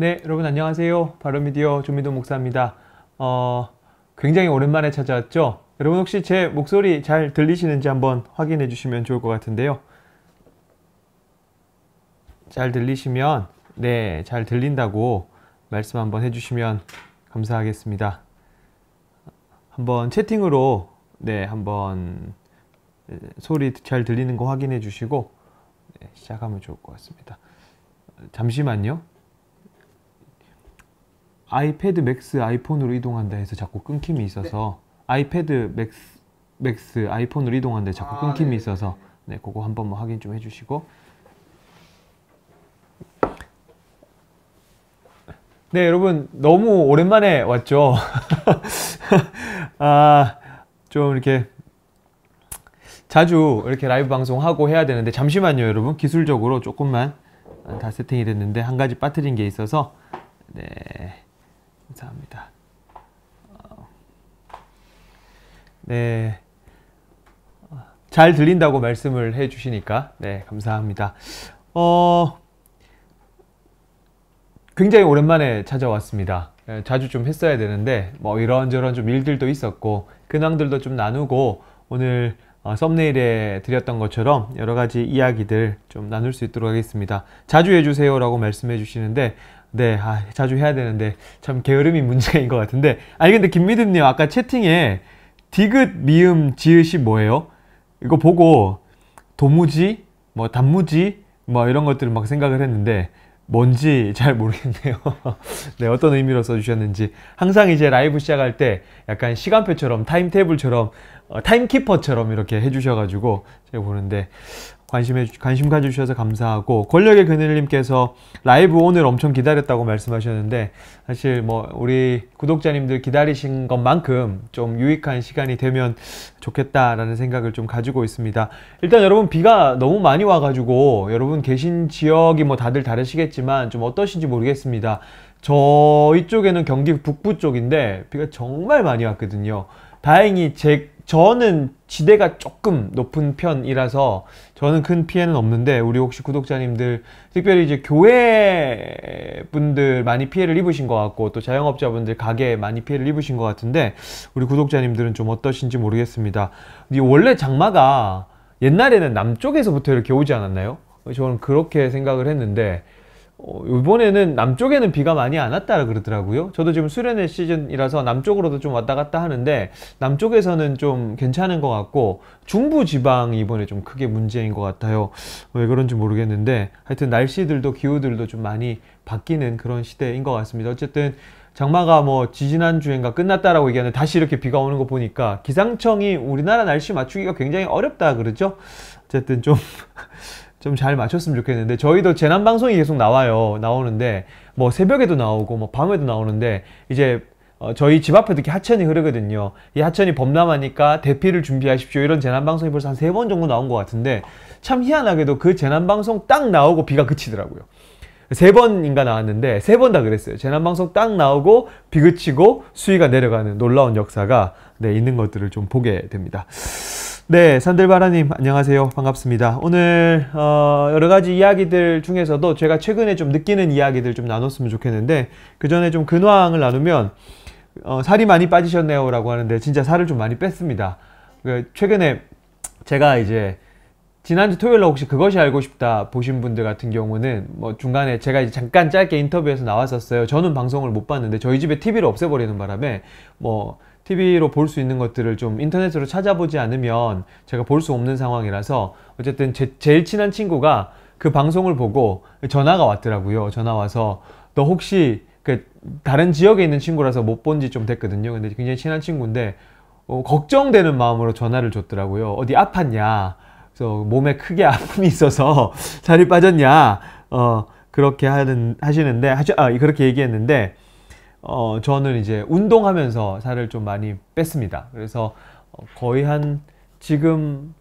네, 여러분 안녕하세요. 바로미디어 조미도 목사입니다. 어, 굉장히 오랜만에 찾아왔죠? 여러분 혹시 제 목소리 잘 들리시는지 한번 확인해 주시면 좋을 것 같은데요. 잘 들리시면, 네, 잘 들린다고 말씀 한번 해주시면 감사하겠습니다. 한번 채팅으로, 네, 한번 소리 잘 들리는 거 확인해 주시고, 네, 시작하면 좋을 것 같습니다. 잠시만요. 아이패드 맥스 아이폰으로 이동한다 해서 자꾸 끊김이 있어서 네. 아이패드 맥스 맥스 아이폰으로 이동하는데 자꾸 아, 끊김이 네 있어서 네 그거 한 번만 뭐 확인 좀 해주시고 네 여러분 너무 오랜만에 왔죠 아좀 이렇게 자주 이렇게 라이브 방송하고 해야 되는데 잠시만요 여러분 기술적으로 조금만 다 세팅이 됐는데 한 가지 빠뜨린 게 있어서 네 감사합니다. 어, 네. 잘 들린다고 말씀을 해 주시니까, 네, 감사합니다. 어, 굉장히 오랜만에 찾아왔습니다. 예, 자주 좀 했어야 되는데, 뭐 이런저런 좀 일들도 있었고, 근황들도 좀 나누고, 오늘 어, 썸네일에 드렸던 것처럼 여러 가지 이야기들 좀 나눌 수 있도록 하겠습니다. 자주 해주세요라고 말씀해 주시는데 네, 아, 자주 해야 되는데 참 게으름이 문제인 것 같은데. 아니 근데 김미듬님 아까 채팅에 디귿 미음 지읒이 뭐예요? 이거 보고 도무지, 뭐 단무지, 뭐 이런 것들을 막 생각을 했는데 뭔지 잘 모르겠네요. 네, 어떤 의미로 써주셨는지. 항상 이제 라이브 시작할 때 약간 시간표처럼 타임테이블처럼 어, 타임키퍼처럼 이렇게 해주셔가지고 제가 보는데 관심해 관심 가져주셔서 감사하고 권력의 그늘님께서 라이브 오늘 엄청 기다렸다고 말씀하셨는데 사실 뭐 우리 구독자님들 기다리신 것만큼 좀 유익한 시간이 되면 좋겠다라는 생각을 좀 가지고 있습니다. 일단 여러분 비가 너무 많이 와가지고 여러분 계신 지역이 뭐 다들 다르시겠지만 좀 어떠신지 모르겠습니다. 저희 쪽에는 경기 북부 쪽인데 비가 정말 많이 왔거든요. 다행히 제 저는 지대가 조금 높은 편이라서 저는 큰 피해는 없는데 우리 혹시 구독자님들 특별히 이제 교회 분들 많이 피해를 입으신 것 같고 또 자영업자분들 가게 많이 피해를 입으신 것 같은데 우리 구독자님들은 좀 어떠신지 모르겠습니다. 원래 장마가 옛날에는 남쪽에서부터 이렇게 오지 않았나요? 저는 그렇게 생각을 했는데 어, 이번에는 남쪽에는 비가 많이 안 왔다라 그러더라고요. 저도 지금 수련회 시즌이라서 남쪽으로도 좀 왔다 갔다 하는데 남쪽에서는 좀 괜찮은 것 같고 중부 지방이 이번에 좀 크게 문제인 것 같아요. 왜 그런지 모르겠는데 하여튼 날씨들도 기후들도 좀 많이 바뀌는 그런 시대인 것 같습니다. 어쨌든 장마가 뭐 지지난 주엔가 끝났다라고 얘기하는데 다시 이렇게 비가 오는 거 보니까 기상청이 우리나라 날씨 맞추기가 굉장히 어렵다 그러죠. 어쨌든 좀 좀잘 맞췄으면 좋겠는데 저희도 재난 방송이 계속 나와요. 나오는데 뭐 새벽에도 나오고 뭐 밤에도 나오는데 이제 어, 저희 집 앞에도 이렇게 하천이 흐르거든요. 이 하천이 범람하니까 대피를 준비하십시오. 이런 재난방송이 벌써 한 세 번 정도 나온 것 같은데 참 희한하게도 그 재난방송 딱 나오고 비가 그치더라고요. 세 번인가 나왔는데 세 번 다 그랬어요. 재난방송 딱 나오고 비 그치고 수위가 내려가는 놀라운 역사가 네, 있는 것들을 좀 보게 됩니다. 네, 산들바라님 안녕하세요. 반갑습니다. 오늘 어, 여러 가지 이야기들 중에서도 제가 최근에 좀 느끼는 이야기들 좀 나눴으면 좋겠는데 그 전에 좀 근황을 나누면 어, 살이 많이 빠지셨네요라고 하는데 진짜 살을 좀 많이 뺐습니다. 그 최근에 제가 이제 지난주 토요일 날 혹시 그것이 알고 싶다 보신 분들 같은 경우는 뭐 중간에 제가 이제 잠깐 짧게 인터뷰에서 나왔었어요. 저는 방송을 못 봤는데 저희 집에 TV를 없애버리는 바람에 뭐 TV로 볼 수 있는 것들을 좀 인터넷으로 찾아보지 않으면 제가 볼 수 없는 상황이라서 어쨌든 제, 제일 친한 친구가 그 방송을 보고 전화가 왔더라고요. 전화 와서 너 혹시 그 다른 지역에 있는 친구라서 못 본 지 좀 됐거든요. 근데 굉장히 친한 친구인데 어, 걱정되는 마음으로 전화를 줬더라고요. 어디 아팠냐? 그래서 몸에 크게 아픔이 있어서 살이 빠졌냐? 어 그렇게 하는 하시는데 하죠. 아 그렇게 얘기했는데 어, 저는 이제 운동하면서 살을 좀 많이 뺐습니다. 그래서 어, 거의 한 지금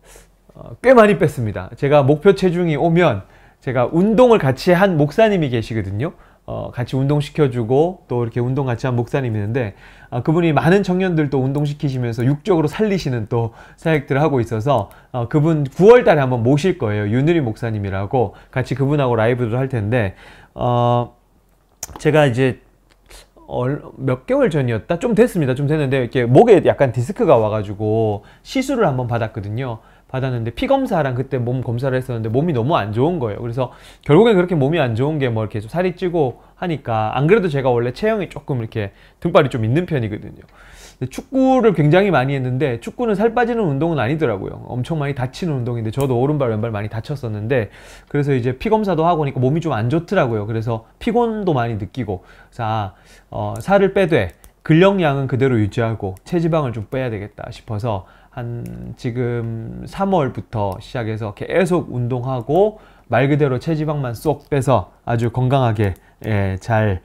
어, 꽤 많이 뺐습니다. 제가 목표 체중이 오면 제가 운동을 같이 한 목사님이 계시거든요. 어, 같이 운동시켜주고 또 이렇게 운동 같이 한 목사님이 있는데 아, 그분이 많은 청년들 도 운동시키시면서 육적으로 살리시는 또 사역들을 하고 있어서 어, 그분 9월 달에 한번 모실 거예요. 윤누리 목사님이라고 같이 그분하고 라이브를 할 텐데 어, 제가 이제 몇 개월 전이었다? 좀 됐습니다. 좀 됐는데 이렇게 목에 약간 디스크가 와가지고 시술을 한번 받았거든요. 받았는데 피 검사랑 그때 몸 검사를 했었는데 몸이 너무 안 좋은 거예요. 그래서 결국엔 그렇게 몸이 안 좋은 게 뭐 이렇게 살이 찌고 하니까 안 그래도 제가 원래 체형이 조금 이렇게 등발이 좀 있는 편이거든요. 축구를 굉장히 많이 했는데 축구는 살 빠지는 운동은 아니더라고요. 엄청 많이 다치는 운동인데 저도 오른발 왼발 많이 다쳤었는데 그래서 이제 피 검사도 하고 하니까 몸이 좀 안 좋더라고요. 그래서 피곤도 많이 느끼고 자 아, 어, 살을 빼되 근력량은 그대로 유지하고 체지방을 좀 빼야 되겠다 싶어서 한 지금 3월부터 시작해서 계속 운동하고 말 그대로 체지방만 쏙 빼서 아주 건강하게 예, 잘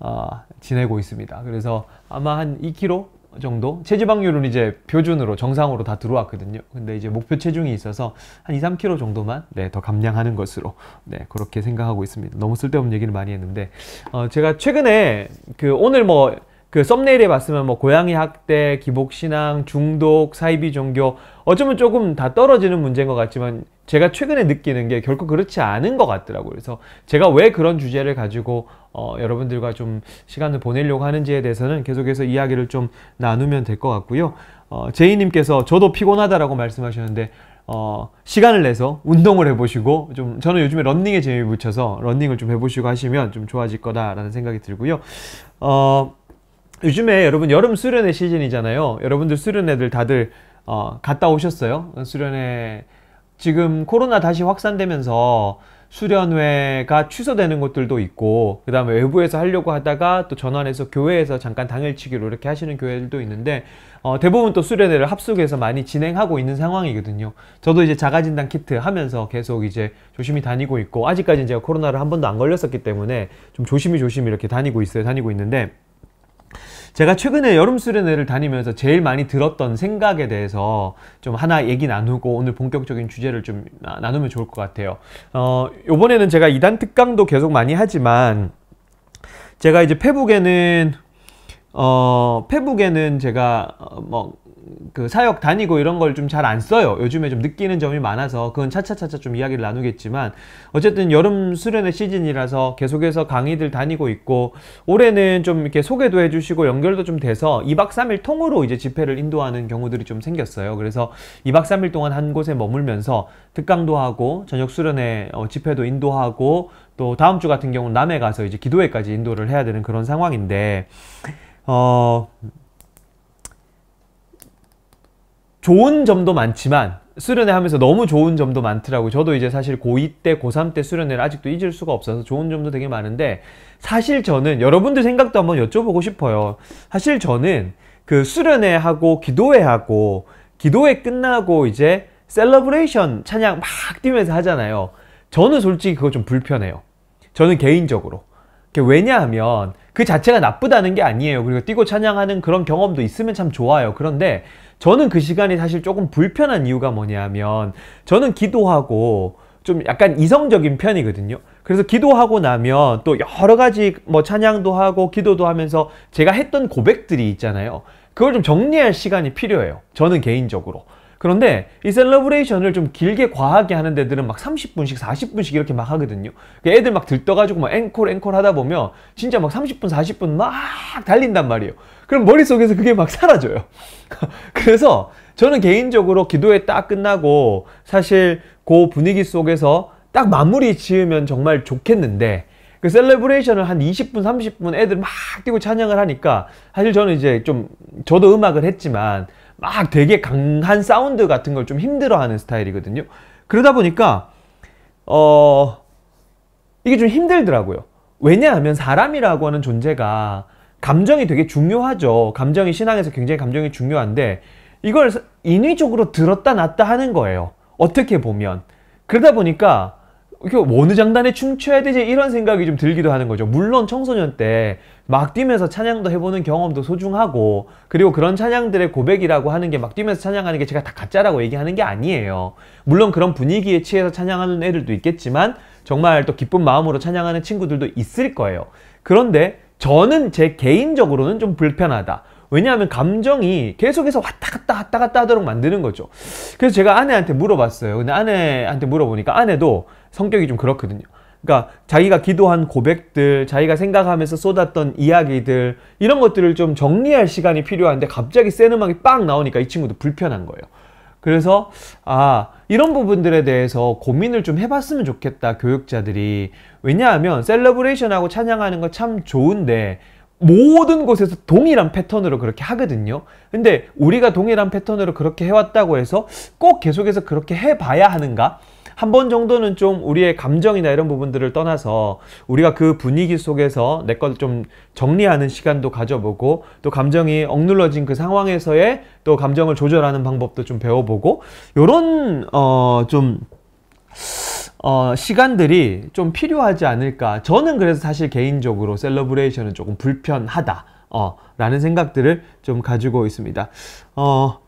어, 지내고 있습니다. 그래서 아마 한 2kg 정도 체지방률은 이제 표준으로 정상으로 다 들어왔거든요 근데 이제 목표 체중이 있어서 한 2, 3kg 정도만 네, 더 감량하는 것으로 네, 그렇게 생각하고 있습니다 너무 쓸데없는 얘기를 많이 했는데 어, 제가 최근에 그 오늘 뭐그 썸네일에 봤으면 뭐 고양이 학대, 기복신앙, 중독, 사이비 종교 어쩌면 조금 다 떨어지는 문제인 것 같지만 제가 최근에 느끼는 게 결코 그렇지 않은 것 같더라고요. 그래서 제가 왜 그런 주제를 가지고 어, 여러분들과 좀 시간을 보내려고 하는지에 대해서는 계속해서 이야기를 좀 나누면 될 것 같고요. 어, 제이님께서 저도 피곤하다라고 말씀하셨는데 어, 시간을 내서 운동을 해보시고 좀 저는 요즘에 런닝에 재미 붙여서 런닝을 좀 해보시고 하시면 좀 좋아질 거다라는 생각이 들고요. 어, 요즘에 여러분 여름 수련회 시즌이잖아요. 여러분들 수련회들 다들 어, 갔다 오셨어요? 수련회 지금 코로나 다시 확산되면서 수련회가 취소되는 곳들도 있고 그 다음에 외부에서 하려고 하다가 또 전환해서 교회에서 잠깐 당일치기로 이렇게 하시는 교회들도 있는데 어, 대부분 또 수련회를 합숙해서 많이 진행하고 있는 상황이거든요 저도 이제 자가진단 키트 하면서 계속 이제 조심히 다니고 있고 아직까지는 제가 코로나를 한 번도 안 걸렸었기 때문에 좀 조심히 조심히 이렇게 다니고 있어요 다니고 있는데 제가 최근에 여름 수련회를 다니면서 제일 많이 들었던 생각에 대해서 좀 하나 얘기 나누고 오늘 본격적인 주제를 좀 나누면 좋을 것 같아요. 어, 요번에는 제가 2단 특강도 계속 많이 하지만 제가 이제 페북에는 어, 페북에는 제가 어, 뭐그 사역 다니고 이런 걸 좀 잘 안 써요. 요즘에 좀 느끼는 점이 많아서 그건 차차차차 좀 이야기를 나누겠지만 어쨌든 여름 수련회 시즌이라서 계속해서 강의들 다니고 있고 올해는 좀 이렇게 소개도 해주시고 연결도 좀 돼서 2박 3일 통으로 이제 집회를 인도하는 경우들이 좀 생겼어요. 그래서 2박 3일 동안 한 곳에 머물면서 특강도 하고 저녁 수련회 어, 집회도 인도하고 또 다음 주 같은 경우는 남해 가서 이제 기도회까지 인도를 해야 되는 그런 상황인데 어. 좋은 점도 많지만 수련회 하면서 너무 좋은 점도 많더라고요. 저도 이제 사실 고2 때, 고3 때 수련회를 아직도 잊을 수가 없어서 좋은 점도 되게 많은데 사실 저는 여러분들 생각도 한번 여쭤보고 싶어요. 사실 저는 그 수련회하고 기도회하고 기도회 끝나고 이제 셀러브레이션 찬양 막 뛰면서 하잖아요. 저는 솔직히 그거 좀 불편해요. 저는 개인적으로. 왜냐하면 그 자체가 나쁘다는 게 아니에요. 그리고 뛰고 찬양하는 그런 경험도 있으면 참 좋아요. 그런데 저는 그 시간이 사실 조금 불편한 이유가 뭐냐면 저는 기도하고 좀 약간 이성적인 편이거든요. 그래서 기도하고 나면 또 여러 가지 뭐 찬양도 하고 기도도 하면서 제가 했던 고백들이 있잖아요. 그걸 좀 정리할 시간이 필요해요. 저는 개인적으로. 그런데 이 셀러브레이션을 좀 길게 과하게 하는 데들은 막 30분씩 40분씩 이렇게 막 하거든요 그 애들 막 들떠가지고 막 앵콜 앵콜 하다 보면 진짜 막 30분 40분 막 달린단 말이에요 그럼 머릿속에서 그게 막 사라져요 그래서 저는 개인적으로 기도에 딱 끝나고 사실 그 분위기 속에서 딱 마무리 지으면 정말 좋겠는데 그 셀레브레이션을 한 20분 30분 애들 막 뛰고 찬양을 하니까 사실 저는 이제 좀 저도 음악을 했지만 막 되게 강한 사운드 같은 걸 좀 힘들어하는 스타일이거든요. 그러다 보니까 어 이게 좀 힘들더라고요. 왜냐하면 사람이라고 하는 존재가 감정이 되게 중요하죠. 감정이 신앙에서 굉장히 감정이 중요한데 이걸 인위적으로 들었다 놨다 하는 거예요. 어떻게 보면 그러다 보니까 이게 어느 장단에 춤춰야 되지 이런 생각이 좀 들기도 하는 거죠. 물론 청소년 때 막 뛰면서 찬양도 해보는 경험도 소중하고 그리고 그런 찬양들의 고백이라고 하는 게 막 뛰면서 찬양하는 게 제가 다 가짜라고 얘기하는 게 아니에요. 물론 그런 분위기에 취해서 찬양하는 애들도 있겠지만 정말 또 기쁜 마음으로 찬양하는 친구들도 있을 거예요. 그런데 저는 제 개인적으로는 좀 불편하다. 왜냐하면 감정이 계속해서 왔다 갔다 왔다 갔다 하도록 만드는 거죠. 그래서 제가 아내한테 물어봤어요. 근데 아내한테 물어보니까 아내도 성격이 좀 그렇거든요. 그러니까 자기가 기도한 고백들, 자기가 생각하면서 쏟았던 이야기들 이런 것들을 좀 정리할 시간이 필요한데 갑자기 센 음악이 빵 나오니까 이 친구도 불편한 거예요. 그래서 아 이런 부분들에 대해서 고민을 좀 해봤으면 좋겠다 교육자들이 왜냐하면 셀러브레이션하고 찬양하는 거 참 좋은데 모든 곳에서 동일한 패턴으로 그렇게 하거든요 근데 우리가 동일한 패턴으로 그렇게 해왔다고 해서 꼭 계속해서 그렇게 해봐야 하는가 한번 정도는 좀 우리의 감정이나 이런 부분들을 떠나서 우리가 그 분위기 속에서 내걸좀 정리하는 시간도 가져보고 또 감정이 억눌러진 그 상황에서의 또 감정을 조절하는 방법도 좀 배워보고 요런 어 좀 어, 시간들이 좀 필요하지 않을까. 저는 그래서 사실 개인적으로 셀러브레이션은 조금 불편하다. 어, 라는 생각들을 좀 가지고 있습니다. 어,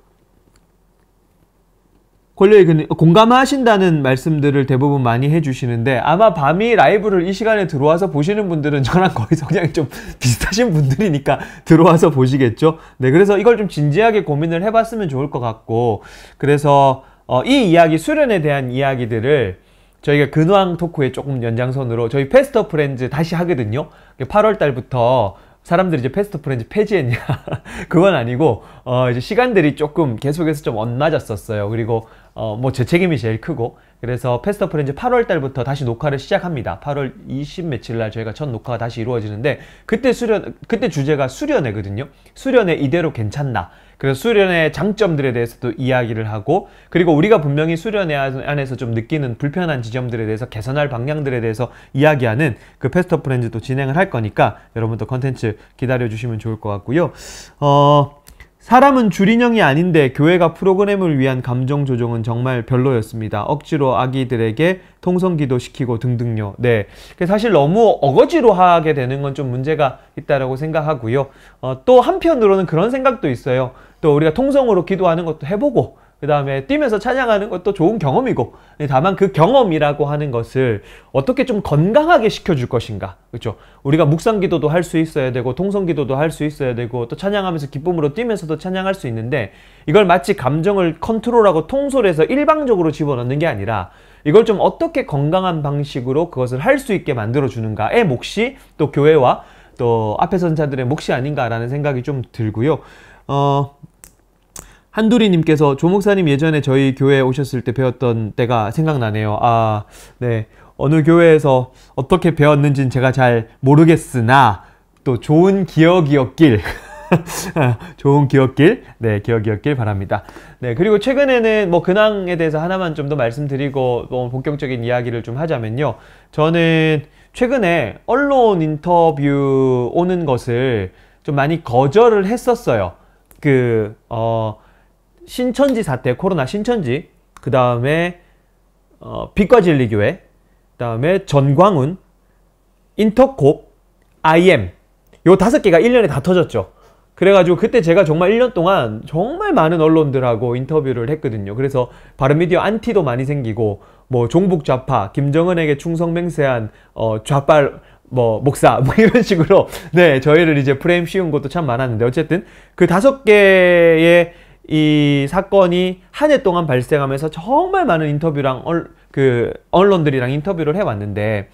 권력의 공감하신다는 말씀들을 대부분 많이 해주시는데 아마 밤이 라이브를 이 시간에 들어와서 보시는 분들은 저랑 거의 성향이 좀 비슷하신 분들이니까 들어와서 보시겠죠. 네, 그래서 이걸 좀 진지하게 고민을 해봤으면 좋을 것 같고 그래서 어, 이 이야기 수련에 대한 이야기들을 저희가 근황 토크에 조금 연장선으로 저희 페스터 프렌즈 다시 하거든요. 8월 달부터 사람들이 이제 패스트 프렌즈 폐지했냐 그건 아니고 어 이제 시간들이 조금 계속해서 좀 엇맞았었어요 그리고 어 뭐 제 책임이 제일 크고 그래서 패스트 프렌즈 8월 달부터 다시 녹화를 시작합니다 8월 20 며칠 날 저희가 첫 녹화가 다시 이루어지는데 그때 수련 그때 주제가 수련회거든요 수련회 이대로 괜찮나 그래서 수련의 장점들에 대해서도 이야기를 하고 그리고 우리가 분명히 수련회 안에서 좀 느끼는 불편한 지점들에 대해서 개선할 방향들에 대해서 이야기하는 그패스터 프렌즈도 진행을 할 거니까 여러분도 컨텐츠 기다려 주시면 좋을 것 같고요. 어... 사람은 줄인형이 아닌데 교회가 프로그램을 위한 감정 조정은 정말 별로였습니다. 억지로 아기들에게 통성기도 시키고 등등요. 네. 그 사실 너무 어거지로 하게 되는 건 좀 문제가 있다라고 생각하고요. 어, 또 한편으로는 그런 생각도 있어요. 또 우리가 통성으로 기도하는 것도 해보고 그 다음에 뛰면서 찬양하는 것도 좋은 경험이고 다만 그 경험이라고 하는 것을 어떻게 좀 건강하게 시켜줄 것인가 그렇죠 우리가 묵상 기도도 할 수 있어야 되고 통성 기도도 할 수 있어야 되고 또 찬양하면서 기쁨으로 뛰면서도 찬양할 수 있는데 이걸 마치 감정을 컨트롤하고 통솔해서 일방적으로 집어넣는 게 아니라 이걸 좀 어떻게 건강한 방식으로 그것을 할 수 있게 만들어 주는가의 몫이 또 교회와 또 앞에 선자들의 몫이 아닌가라는 생각이 좀 들고요 어 한두리님께서 조목사님 예전에 저희 교회에 오셨을 때 배웠던 때가 생각나네요. 아, 네. 어느 교회에서 어떻게 배웠는지는 제가 잘 모르겠으나 또 좋은 기억이었길. 좋은 기억길, 네, 기억이었길 바랍니다. 네, 그리고 최근에는 뭐 근황에 대해서 하나만 좀 더 말씀드리고 뭐 본격적인 이야기를 좀 하자면요. 저는 최근에 언론 인터뷰 오는 것을 좀 많이 거절을 했었어요. 그, 어, 신천지 사태, 코로나 신천지, 그 다음에 어, 빛과 진리교회, 그 다음에 전광훈, 인터콥, IM 요 다섯 개가 1년에 다 터졌죠. 그래가지고 그때 제가 정말 1년 동안 정말 많은 언론들하고 인터뷰를 했거든요. 그래서 바른미디어 안티도 많이 생기고 뭐 종북 좌파, 김정은에게 충성 맹세한 어, 좌빨 뭐 목사 뭐 이런 식으로 네 저희를 이제 프레임 씌운 것도 참 많았는데 어쨌든 그 다섯 개의 이 사건이 한 해 동안 발생하면서 정말 많은 인터뷰랑 얼, 그 언론들이랑 인터뷰를 해왔는데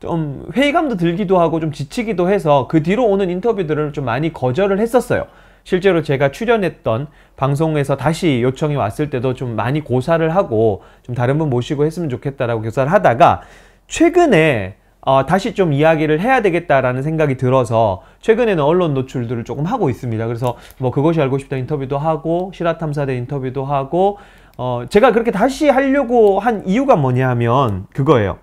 좀 회의감도 들기도 하고 좀 지치기도 해서 그 뒤로 오는 인터뷰들을 좀 많이 거절을 했었어요. 실제로 제가 출연했던 방송에서 다시 요청이 왔을 때도 좀 많이 고사를 하고 좀 다른 분 모시고 했으면 좋겠다라고 교사를 하다가 최근에 어, 다시 좀 이야기를 해야 되겠다라는 생각이 들어서 최근에는 언론 노출들을 조금 하고 있습니다. 그래서 뭐 그것이 알고 싶다 인터뷰도 하고 실화탐사대 인터뷰도 하고 어, 제가 그렇게 다시 하려고 한 이유가 뭐냐 하면 그거예요.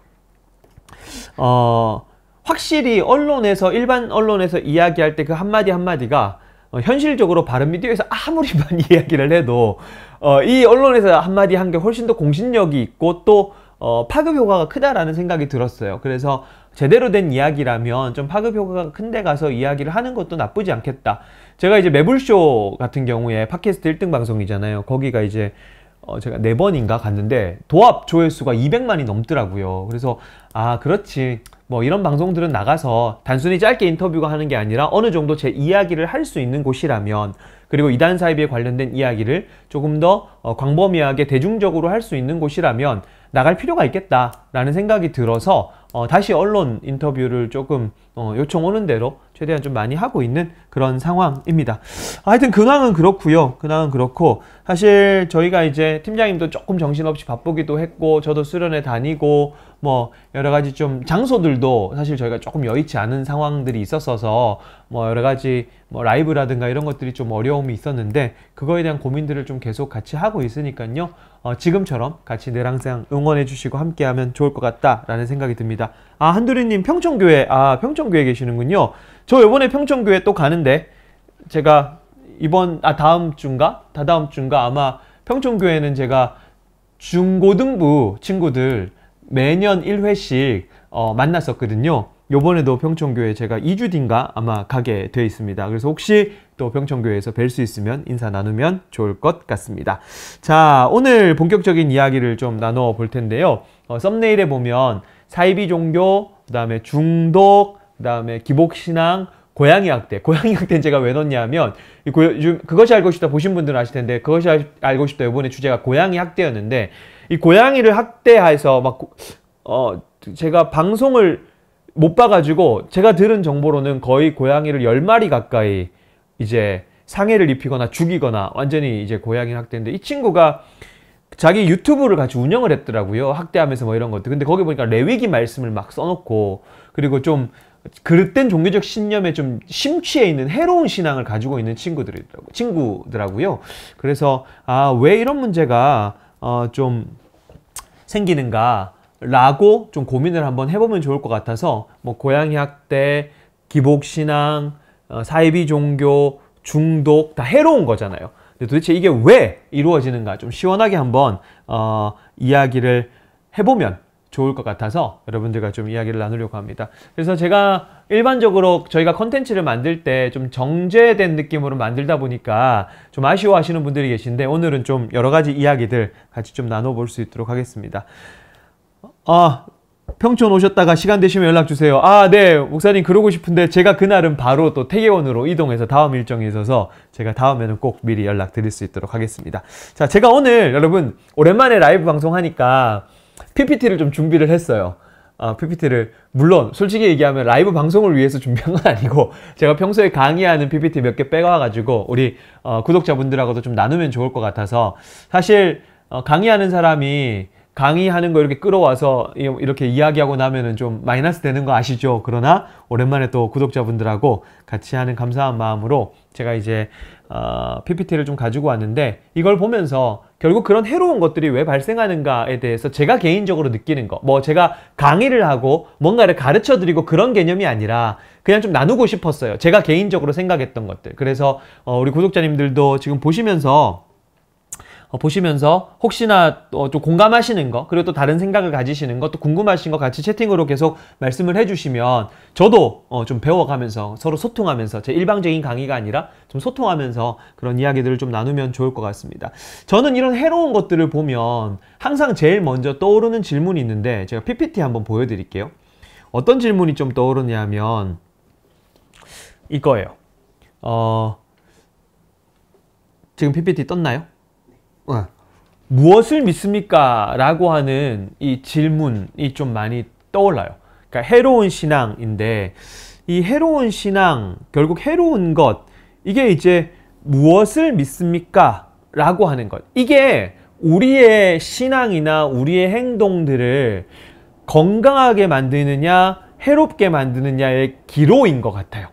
어, 확실히 언론에서 일반 언론에서 이야기할 때 그 한마디 한마디가 어, 현실적으로 바른미디어에서 아무리 많이 이야기를 해도 어, 이 언론에서 한마디 한 게 훨씬 더 공신력이 있고 또 어, 파급 효과가 크다라는 생각이 들었어요. 그래서 제대로 된 이야기라면 좀 파급 효과가 큰데 가서 이야기를 하는 것도 나쁘지 않겠다. 제가 이제 매불쇼 같은 경우에 팟캐스트 1등 방송이잖아요. 거기가 이제 어, 제가 네 번인가 갔는데 도합 조회수가 200만이 넘더라고요. 그래서 아 그렇지 뭐 이런 방송들은 나가서 단순히 짧게 인터뷰가 하는 게 아니라 어느 정도 제 이야기를 할 수 있는 곳이라면 그리고 이단 사이비에 관련된 이야기를 조금 더 어, 광범위하게 대중적으로 할 수 있는 곳이라면 나갈 필요가 있겠다라는 생각이 들어서 어, 다시 언론 인터뷰를 조금 어, 요청 오는 대로 최대한 좀 많이 하고 있는 그런 상황입니다. 하여튼 근황은 그렇고요. 근황은 그렇고 사실 저희가 이제 팀장님도 조금 정신없이 바쁘기도 했고 저도 수련회 다니고 뭐 여러 가지 좀 장소들도 사실 저희가 조금 여의치 않은 상황들이 있었어서 뭐 여러 가지 뭐 라이브라든가 이런 것들이 좀 어려움이 있었는데 그거에 대한 고민들을 좀 계속 같이 하고 있으니까요. 어, 지금처럼 같이 내 항상 응원해 주시고 함께하면 좋을 것 같다라는 생각이 듭니다. 아 한두리님 평촌교회 아 평촌교회 계시는군요. 저 이번에 평촌교회 또 가는데 제가 이번 아 다음 주인가 다다음 주인가 아마 평촌교회는 제가 중고등부 친구들 매년 1회씩 어, 만났었거든요. 요번에도 평촌교회 제가 2주 뒤인가 아마 가게 돼 있습니다. 그래서 혹시 또 평촌교회에서 뵐 수 있으면 인사 나누면 좋을 것 같습니다. 자, 오늘 본격적인 이야기를 좀 나눠 볼 텐데요. 어, 썸네일에 보면 사이비 종교, 그 다음에 중독, 그 다음에 기복신앙, 고양이 학대. 고양이 학대는 제가 왜 넣냐면, 그것이 알고 싶다 보신 분들은 아실 텐데, 그것이 알고 싶다 요번에 주제가 고양이 학대였는데, 이 고양이를 학대해서 막 어 제가 방송을 못 봐가지고 제가 들은 정보로는 거의 고양이를 10마리 가까이 이제 상해를 입히거나 죽이거나 완전히 이제 고양이 를 학대인데 이 친구가 자기 유튜브를 같이 운영을 했더라고요. 학대하면서 뭐 이런 것들. 근데 거기 보니까 레위기 말씀을 막 써놓고 그리고 좀 그릇된 종교적 신념에 좀 심취해 있는 해로운 신앙을 가지고 있는 친구들이더라고 친구더라고요. 그래서 아 왜 이런 문제가 어, 좀 생기는가라고 좀 고민을 한번 해보면 좋을 것 같아서 뭐 고양이 학대, 기복신앙, 어, 사이비 종교, 중독 다 해로운 거잖아요. 근데 도대체 이게 왜 이루어지는가 좀 시원하게 한번 어, 이야기를 해보면 좋을 것 같아서 여러분들과 좀 이야기를 나누려고 합니다. 그래서 제가 일반적으로 저희가 컨텐츠를 만들 때 좀 정제된 느낌으로 만들다 보니까 좀 아쉬워하시는 분들이 계신데 오늘은 좀 여러 가지 이야기들 같이 좀 나눠볼 수 있도록 하겠습니다. 어, 아, 평촌 오셨다가 시간 되시면 연락 주세요. 아, 네. 목사님 그러고 싶은데 제가 그날은 바로 또 태계원으로 이동해서 다음 일정이 있어서 제가 다음에는 꼭 미리 연락 드릴 수 있도록 하겠습니다. 자, 제가 오늘 여러분 오랜만에 라이브 방송하니까 PPT를 좀 준비를 했어요. 아, PPT를 물론 솔직히 얘기하면 라이브 방송을 위해서 준비한 건 아니고 제가 평소에 강의하는 PPT 몇 개 빼와가지고 우리 어, 구독자분들하고도 좀 나누면 좋을 것 같아서 사실 어, 강의하는 사람이 강의하는 거 이렇게 끌어와서 이렇게 이야기하고 나면은 좀 마이너스 되는 거 아시죠? 그러나 오랜만에 또 구독자분들하고 같이 하는 감사한 마음으로 제가 이제 어, PPT를 좀 가지고 왔는데 이걸 보면서 결국 그런 해로운 것들이 왜 발생하는가에 대해서 제가 개인적으로 느끼는 거, 뭐 제가 강의를 하고 뭔가를 가르쳐 드리고 그런 개념이 아니라 그냥 좀 나누고 싶었어요. 제가 개인적으로 생각했던 것들. 그래서 어, 우리 구독자님들도 지금 보시면서 어, 보시면서 혹시나 또좀 어, 공감하시는 거 그리고 또 다른 생각을 가지시는 것도 궁금하신 거 같이 채팅으로 계속 말씀을 해주시면 저도 어, 좀 배워가면서 서로 소통하면서 제 일방적인 강의가 아니라 좀 소통하면서 그런 이야기들을 좀 나누면 좋을 것 같습니다. 저는 이런 해로운 것들을 보면 항상 제일 먼저 떠오르는 질문이 있는데 제가 PPT 한번 보여드릴게요. 어떤 질문이 좀 떠오르냐면 이거예요. 어, 지금 PPT 떴나요? 예. 무엇을 믿습니까? 라고 하는 이 질문이 좀 많이 떠올라요. 그러니까 해로운 신앙인데 이 해로운 신앙, 결국 해로운 것, 이게 이제 무엇을 믿습니까? 라고 하는 것. 이게 우리의 신앙이나 우리의 행동들을 건강하게 만드느냐, 해롭게 만드느냐의 기로인 것 같아요.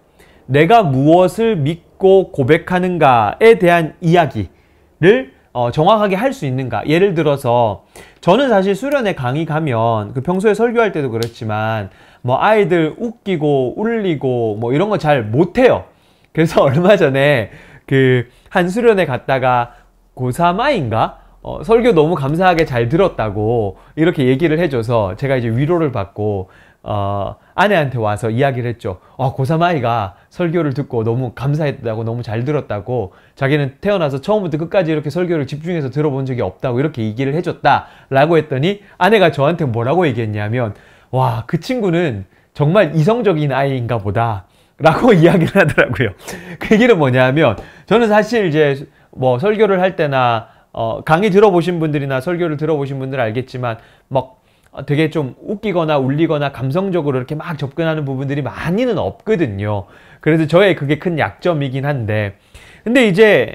내가 무엇을 믿고 고백하는가에 대한 이야기를 어, 정확하게 할 수 있는가 예를 들어서 저는 사실 수련회 강의 가면 그 평소에 설교할 때도 그렇지만 뭐 아이들 웃기고 울리고 뭐 이런 거 잘 못해요 그래서 얼마 전에 그 한 수련회 갔다가 고3아인가 어, 설교 너무 감사하게 잘 들었다고 이렇게 얘기를 해줘서 제가 이제 위로를 받고 어, 아내한테 와서 이야기를 했죠. 어, 고3 아이가 설교를 듣고 너무 감사했다고 너무 잘 들었다고 자기는 태어나서 처음부터 끝까지 이렇게 설교를 집중해서 들어본 적이 없다고 이렇게 얘기를 해줬다 라고 했더니 아내가 저한테 뭐라고 얘기했냐면 와, 그 친구는 정말 이성적인 아이인가 보다 라고 이야기를 하더라고요. 그 얘기는 뭐냐 하면 저는 사실 이제 뭐 설교를 할 때나 어, 강의 들어보신 분들이나 설교를 들어보신 분들 알겠지만 막 어, 되게 좀 웃기거나 울리거나 감성적으로 이렇게 막 접근하는 부분들이 많이는 없거든요. 그래서 저의 그게 큰 약점이긴 한데 근데 이제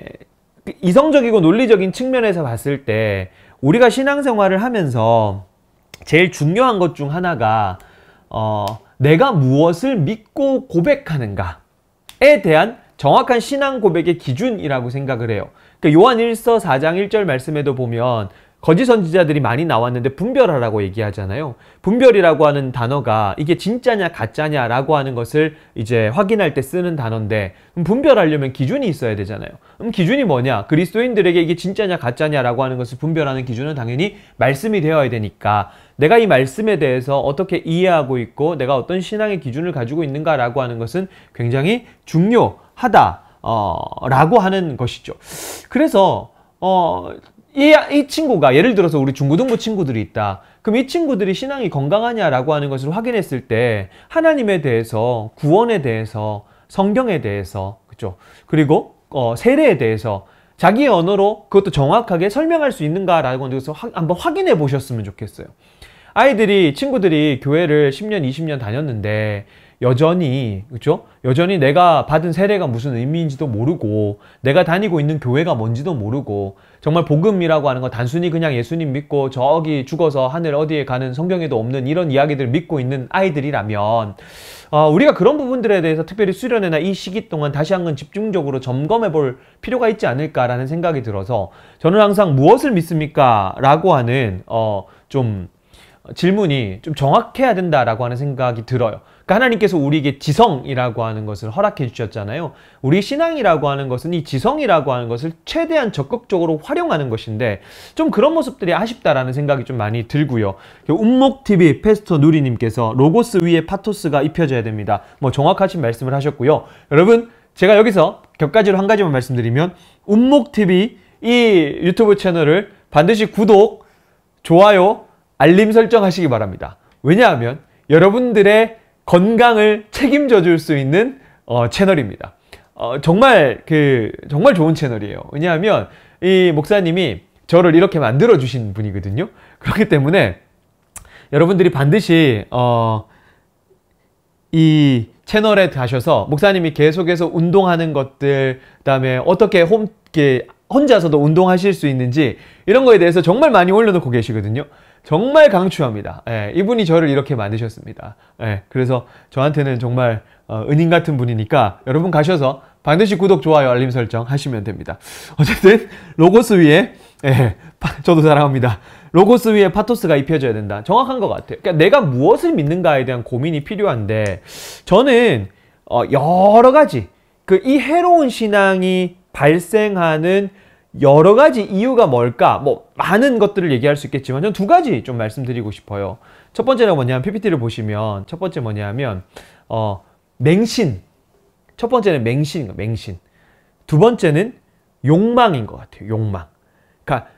그 이성적이고 논리적인 측면에서 봤을 때 우리가 신앙생활을 하면서 제일 중요한 것 중 하나가 어, 내가 무엇을 믿고 고백하는가에 대한 정확한 신앙 고백의 기준이라고 생각을 해요. 그니까 요한 1서 4장 1절 말씀에도 보면 거짓 선지자들이 많이 나왔는데 분별하라고 얘기하잖아요. 분별이라고 하는 단어가 이게 진짜냐 가짜냐라고 하는 것을 이제 확인할 때 쓰는 단어인데 분별하려면 기준이 있어야 되잖아요. 그럼 기준이 뭐냐? 그리스도인들에게 이게 진짜냐 가짜냐라고 하는 것을 분별하는 기준은 당연히 말씀이 되어야 되니까 내가 이 말씀에 대해서 어떻게 이해하고 있고 내가 어떤 신앙의 기준을 가지고 있는가라고 하는 것은 굉장히 중요하다. 어, 라고 하는 것이죠. 그래서 어, 이, 이 친구가 예를 들어서 우리 중고등부 친구들이 있다. 그럼 이 친구들이 신앙이 건강하냐라고 하는 것을 확인했을 때 하나님에 대해서 구원에 대해서 성경에 대해서 그죠? 그리고 어, 세례에 대해서 자기의 언어로 그것도 정확하게 설명할 수 있는가라고 하는 것을 한번 확인해 보셨으면 좋겠어요. 아이들이 친구들이 교회를 10년, 20년 다녔는데 여전히 그렇죠? 여전히 내가 받은 세례가 무슨 의미인지도 모르고 내가 다니고 있는 교회가 뭔지도 모르고 정말 복음이라고 하는 건 단순히 그냥 예수님 믿고 저기 죽어서 하늘 어디에 가는 성경에도 없는 이런 이야기들 믿고 있는 아이들이라면 어, 우리가 그런 부분들에 대해서 특별히 수련회나 이 시기 동안 다시 한 번 집중적으로 점검해 볼 필요가 있지 않을까라는 생각이 들어서 저는 항상 무엇을 믿습니까? 라고 하는 어, 좀 질문이 좀 정확해야 된다라고 하는 생각이 들어요. 하나님께서 우리에게 지성이라고 하는 것을 허락해 주셨잖아요. 우리 신앙이라고 하는 것은 이 지성이라고 하는 것을 최대한 적극적으로 활용하는 것인데 좀 그런 모습들이 아쉽다라는 생각이 좀 많이 들고요. 운목TV 그 페스터 누리님께서 로고스 위에 파토스가 입혀져야 됩니다. 뭐 정확하신 말씀을 하셨고요. 여러분 제가 여기서 격가지로 한 가지만 말씀드리면 운목TV 이 유튜브 채널을 반드시 구독, 좋아요, 알림 설정하시기 바랍니다. 왜냐하면 여러분들의 건강을 책임져 줄 수 있는 어, 채널입니다. 어, 정말 그 정말 좋은 채널이에요. 왜냐하면 이 목사님이 저를 이렇게 만들어 주신 분이거든요. 그렇기 때문에 여러분들이 반드시 어, 이 채널에 가셔서 목사님이 계속해서 운동하는 것들, 그다음에 어떻게 홈게 혼자서도 운동하실 수 있는지 이런 거에 대해서 정말 많이 올려놓고 계시거든요. 정말 강추합니다. 예, 이분이 저를 이렇게 만드셨습니다. 예, 그래서 저한테는 정말 어, 은인 같은 분이니까 여러분 가셔서 반드시 구독, 좋아요, 알림 설정 하시면 됩니다. 어쨌든 로고스 위에 예, 파, 저도 사랑합니다. 로고스 위에 파토스가 입혀져야 된다. 정확한 것 같아요. 그러니까 내가 무엇을 믿는가에 대한 고민이 필요한데 저는 어, 여러 가지 그이 해로운 신앙이 발생하는 여러 가지 이유가 뭘까? 뭐 많은 것들을 얘기할 수 있겠지만 전 두 가지 좀 말씀드리고 싶어요. 첫 번째는 뭐냐면 PPT를 보시면 첫 번째 뭐냐면 어 맹신. 첫 번째는 맹신인 거 맹신. 두 번째는 욕망인 것 같아요. 욕망. 그러니까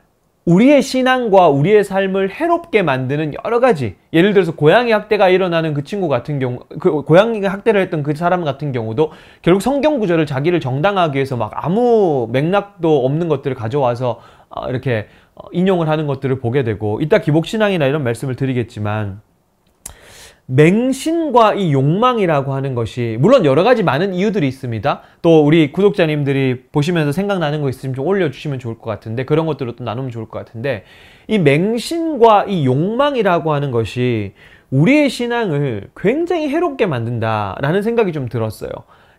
우리의 신앙과 우리의 삶을 해롭게 만드는 여러 가지 예를 들어서 고양이 학대가 일어나는 그 친구 같은 경우 그 고양이가 학대를 했던 그 사람 같은 경우도 결국 성경 구절을 자기를 정당하기 위해서 막 아무 맥락도 없는 것들을 가져와서 어, 이렇게 어, 인용을 하는 것들을 보게 되고 이따 기복신앙이나 이런 말씀을 드리겠지만 맹신과 이 욕망이라고 하는 것이 물론 여러 가지 많은 이유들이 있습니다. 또 우리 구독자님들이 보시면서 생각나는 거 있으면 좀 올려주시면 좋을 것 같은데 그런 것들을 또 나누면 좋을 것 같은데 이 맹신과 이 욕망이라고 하는 것이 우리의 신앙을 굉장히 해롭게 만든다라는 생각이 좀 들었어요.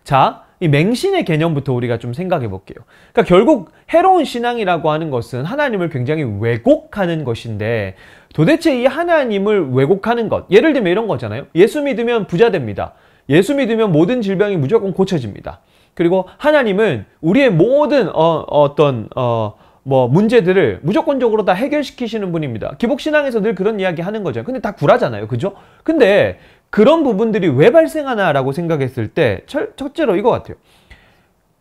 자, 이 맹신의 개념부터 우리가 좀 생각해 볼게요. 그러니까 결국 해로운 신앙이라고 하는 것은 하나님을 굉장히 왜곡하는 것인데 도대체 이 하나님을 왜곡하는 것 예를 들면 이런 거잖아요 예수 믿으면 부자 됩니다 예수 믿으면 모든 질병이 무조건 고쳐집니다 그리고 하나님은 우리의 모든 어, 어떤 어, 뭐 문제들을 무조건적으로 다 해결시키시는 분입니다. 기복신앙에서 늘 그런 이야기 하는 거죠. 근데 다 구라잖아요. 그죠? 근데 그런 부분들이 왜 발생하나라고 생각했을 때 첫, 첫째로 이거 같아요.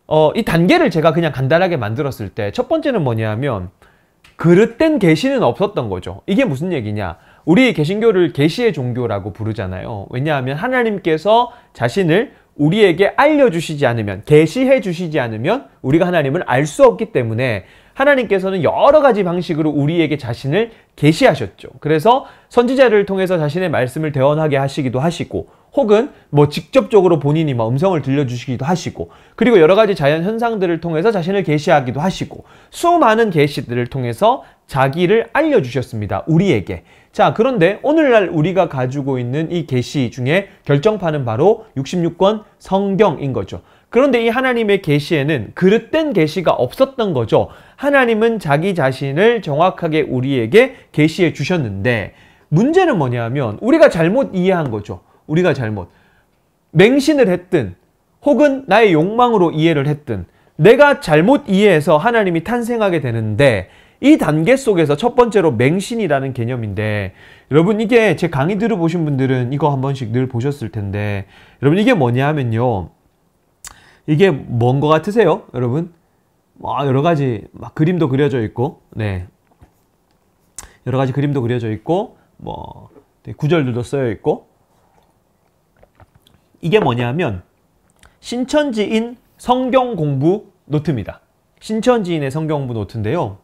어, 이 단계를 제가 그냥 간단하게 만들었을 때 첫 번째는 뭐냐 하면 그릇된 계시는 없었던 거죠. 이게 무슨 얘기냐? 우리 개신교를 계시의 종교라고 부르잖아요. 왜냐하면 하나님께서 자신을 우리에게 알려주시지 않으면 계시해 주시지 않으면 우리가 하나님을 알 수 없기 때문에 하나님께서는 여러 가지 방식으로 우리에게 자신을 계시하셨죠. 그래서 선지자를 통해서 자신의 말씀을 대원하게 하시기도 하시고 혹은 뭐 직접적으로 본인이 막 음성을 들려주시기도 하시고 그리고 여러 가지 자연 현상들을 통해서 자신을 계시하기도 하시고 수많은 계시들을 통해서 자기를 알려주셨습니다. 우리에게. 자 그런데 오늘날 우리가 가지고 있는 이 계시 중에 결정판은 바로 66권 성경인 거죠. 그런데 이 하나님의 계시에는 그릇된 계시가 없었던 거죠. 하나님은 자기 자신을 정확하게 우리에게 계시해 주셨는데 문제는 뭐냐면 우리가 잘못 이해한 거죠. 우리가 잘못 맹신을 했든 혹은 나의 욕망으로 이해를 했든 내가 잘못 이해해서 하나님이 탄생하게 되는데 이 단계 속에서 첫 번째로 맹신이라는 개념인데 여러분 이게 제 강의 들어보신 분들은 이거 한 번씩 늘 보셨을 텐데 여러분 이게 뭐냐 하면요 이게 뭔 것 같으세요 여러분 뭐 아, 여러 가지 막 그림도 그려져 있고 네 여러 가지 그림도 그려져 있고 뭐 구절들도 쓰여 있고 이게 뭐냐면 신천지인 성경 공부 노트입니다. 신천지인의 성경 공부 노트인데요.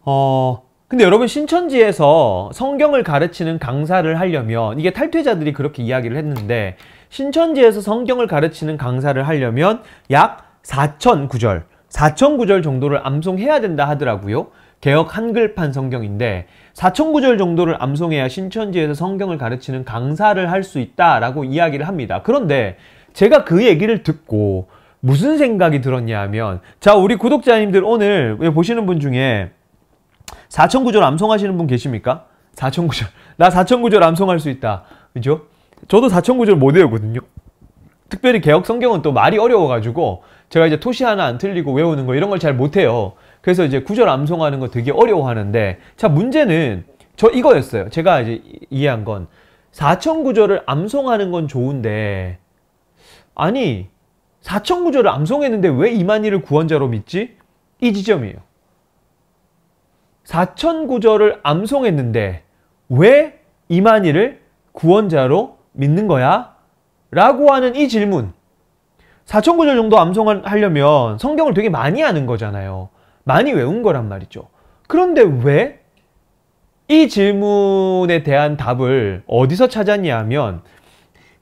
어, 근데 여러분 신천지에서 성경을 가르치는 강사를 하려면 이게 탈퇴자들이 그렇게 이야기를 했는데 신천지에서 성경을 가르치는 강사를 하려면 약 4천 구절, 4천 구절 정도를 암송해야 된다 하더라고요. 개혁 한글판 성경인데 4천구절 정도를 암송해야 신천지에서 성경을 가르치는 강사를 할 수 있다라고 이야기를 합니다. 그런데 제가 그 얘기를 듣고 무슨 생각이 들었냐 하면 자 우리 구독자님들 오늘 보시는 분 중에 4천구절 암송하시는 분 계십니까? 4천구절나4천구절 암송할 수 있다. 그죠? 저도 4천구절못 외우거든요. 특별히 개혁 성경은 또 말이 어려워가지고 제가 이제 토시 하나 안 틀리고 외우는 거 이런 걸 잘 못해요. 그래서 이제 구절 암송하는 거 되게 어려워하는데 자 문제는 저 이거였어요. 제가 이제 이해한 건 4천 구절을 암송하는 건 좋은데 아니 4천 구절을 암송했는데 왜 이만희를 구원자로 믿지? 이 지점이에요. 4천 구절을 암송했는데 왜 이만희를 구원자로 믿는 거야? 라고 하는 이 질문 4천 구절 정도 암송하려면 성경을 되게 많이 아는 거잖아요. 많이 외운 거란 말이죠. 그런데 왜 이 질문에 대한 답을 어디서 찾았냐 하면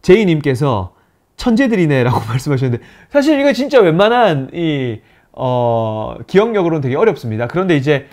제이님께서 천재들이네 라고 말씀하셨는데 사실 이거 진짜 웬만한 이 어, 기억력으로는 되게 어렵습니다. 그런데 이제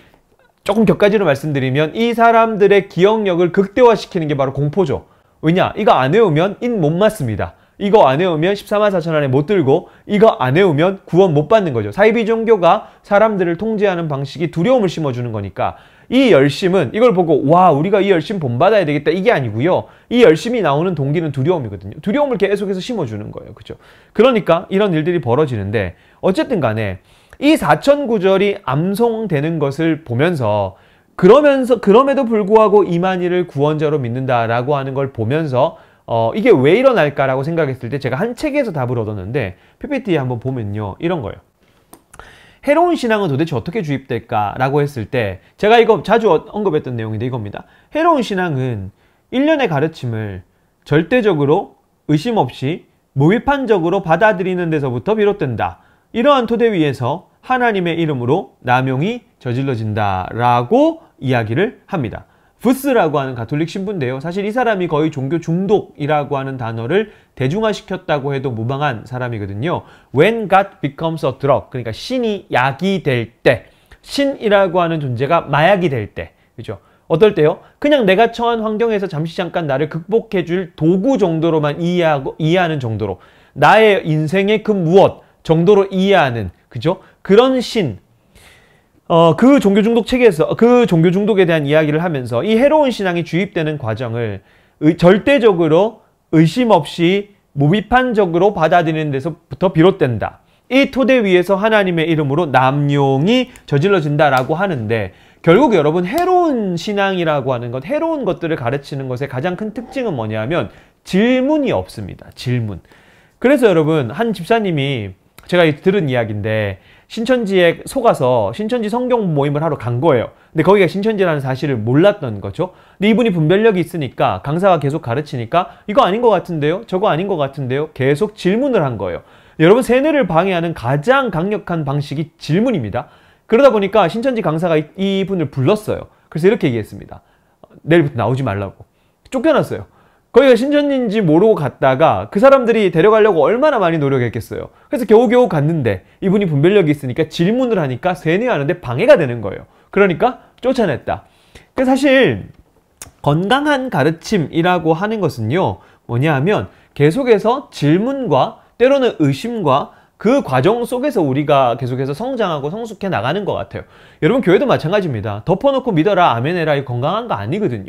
조금 격가지로 말씀드리면 이 사람들의 기억력을 극대화시키는 게 바로 공포죠. 왜냐? 이거 안 외우면 인 못 맞습니다. 이거 안 해오면 14만 4천 원에 못 들고 이거 안 해오면 구원 못 받는 거죠. 사이비 종교가 사람들을 통제하는 방식이 두려움을 심어주는 거니까 이 열심은 이걸 보고 와 우리가 이 열심 본받아야 되겠다 이게 아니고요. 이 열심이 나오는 동기는 두려움이거든요. 두려움을 계속해서 심어주는 거예요. 그죠? 그러니까 이런 일들이 벌어지는데 어쨌든 간에 이 4천 구절이 암송되는 것을 보면서 그러면서 그럼에도 불구하고 이만희를 구원자로 믿는다라고 하는 걸 보면서 어, 이게 왜 일어날까라고 생각했을 때 제가 한 책에서 답을 얻었는데 PPT에 한번 보면요. 이런 거예요. 해로운 신앙은 도대체 어떻게 주입될까라고 했을 때 제가 이거 자주 언급했던 내용인데 이겁니다. 해로운 신앙은 일련의 가르침을 절대적으로 의심 없이 무비판적으로 받아들이는 데서부터 비롯된다. 이러한 토대 위에서 하나님의 이름으로 남용이 저질러진다라고 이야기를 합니다. 부스라고 하는 가톨릭 신부인데요. 사실 이 사람이 거의 종교 중독이라고 하는 단어를 대중화시켰다고 해도 무방한 사람이거든요. When God becomes a drug, 그러니까 신이 약이 될 때, 신이라고 하는 존재가 마약이 될 때, 그죠? 어떨 때요? 그냥 내가 처한 환경에서 잠시 잠깐 나를 극복해줄 도구 정도로만 이해하고, 이해하는 정도로, 나의 인생의 그 무엇 정도로 이해하는, 그죠? 그런 신, 어, 그 종교 중독 체계에서그 종교 중독에 대한 이야기를 하면서 이 해로운 신앙이 주입되는 과정을 의, 절대적으로 의심 없이 무비판적으로 받아들이는 데서부터 비롯된다. 이 토대 위에서 하나님의 이름으로 남용이 저질러진다라고 하는데 결국 여러분 해로운 신앙이라고 하는 것, 해로운 것들을 가르치는 것의 가장 큰 특징은 뭐냐면 질문이 없습니다. 질문. 그래서 여러분 한 집사님이 제가 들은 이야기인데 신천지에 속아서 신천지 성경 모임을 하러 간 거예요. 근데 거기가 신천지라는 사실을 몰랐던 거죠. 근데 이분이 분별력이 있으니까 강사가 계속 가르치니까 이거 아닌 것 같은데요? 저거 아닌 것 같은데요? 계속 질문을 한 거예요. 여러분 세뇌를 방해하는 가장 강력한 방식이 질문입니다. 그러다 보니까 신천지 강사가 이, 분을 불렀어요. 그래서 이렇게 얘기했습니다. 내일부터 나오지 말라고. 쫓겨났어요. 거기가 신전인지 모르고 갔다가 그 사람들이 데려가려고 얼마나 많이 노력했겠어요. 그래서 겨우겨우 갔는데 이분이 분별력이 있으니까 질문을 하니까 세뇌하는데 방해가 되는 거예요. 그러니까 쫓아냈다. 그 사실 건강한 가르침이라고 하는 것은요. 뭐냐 하면 계속해서 질문과 때로는 의심과 그 과정 속에서 우리가 계속해서 성장하고 성숙해 나가는 것 같아요. 여러분 교회도 마찬가지입니다. 덮어놓고 믿어라 아멘해라 이 건강한 거 아니거든요.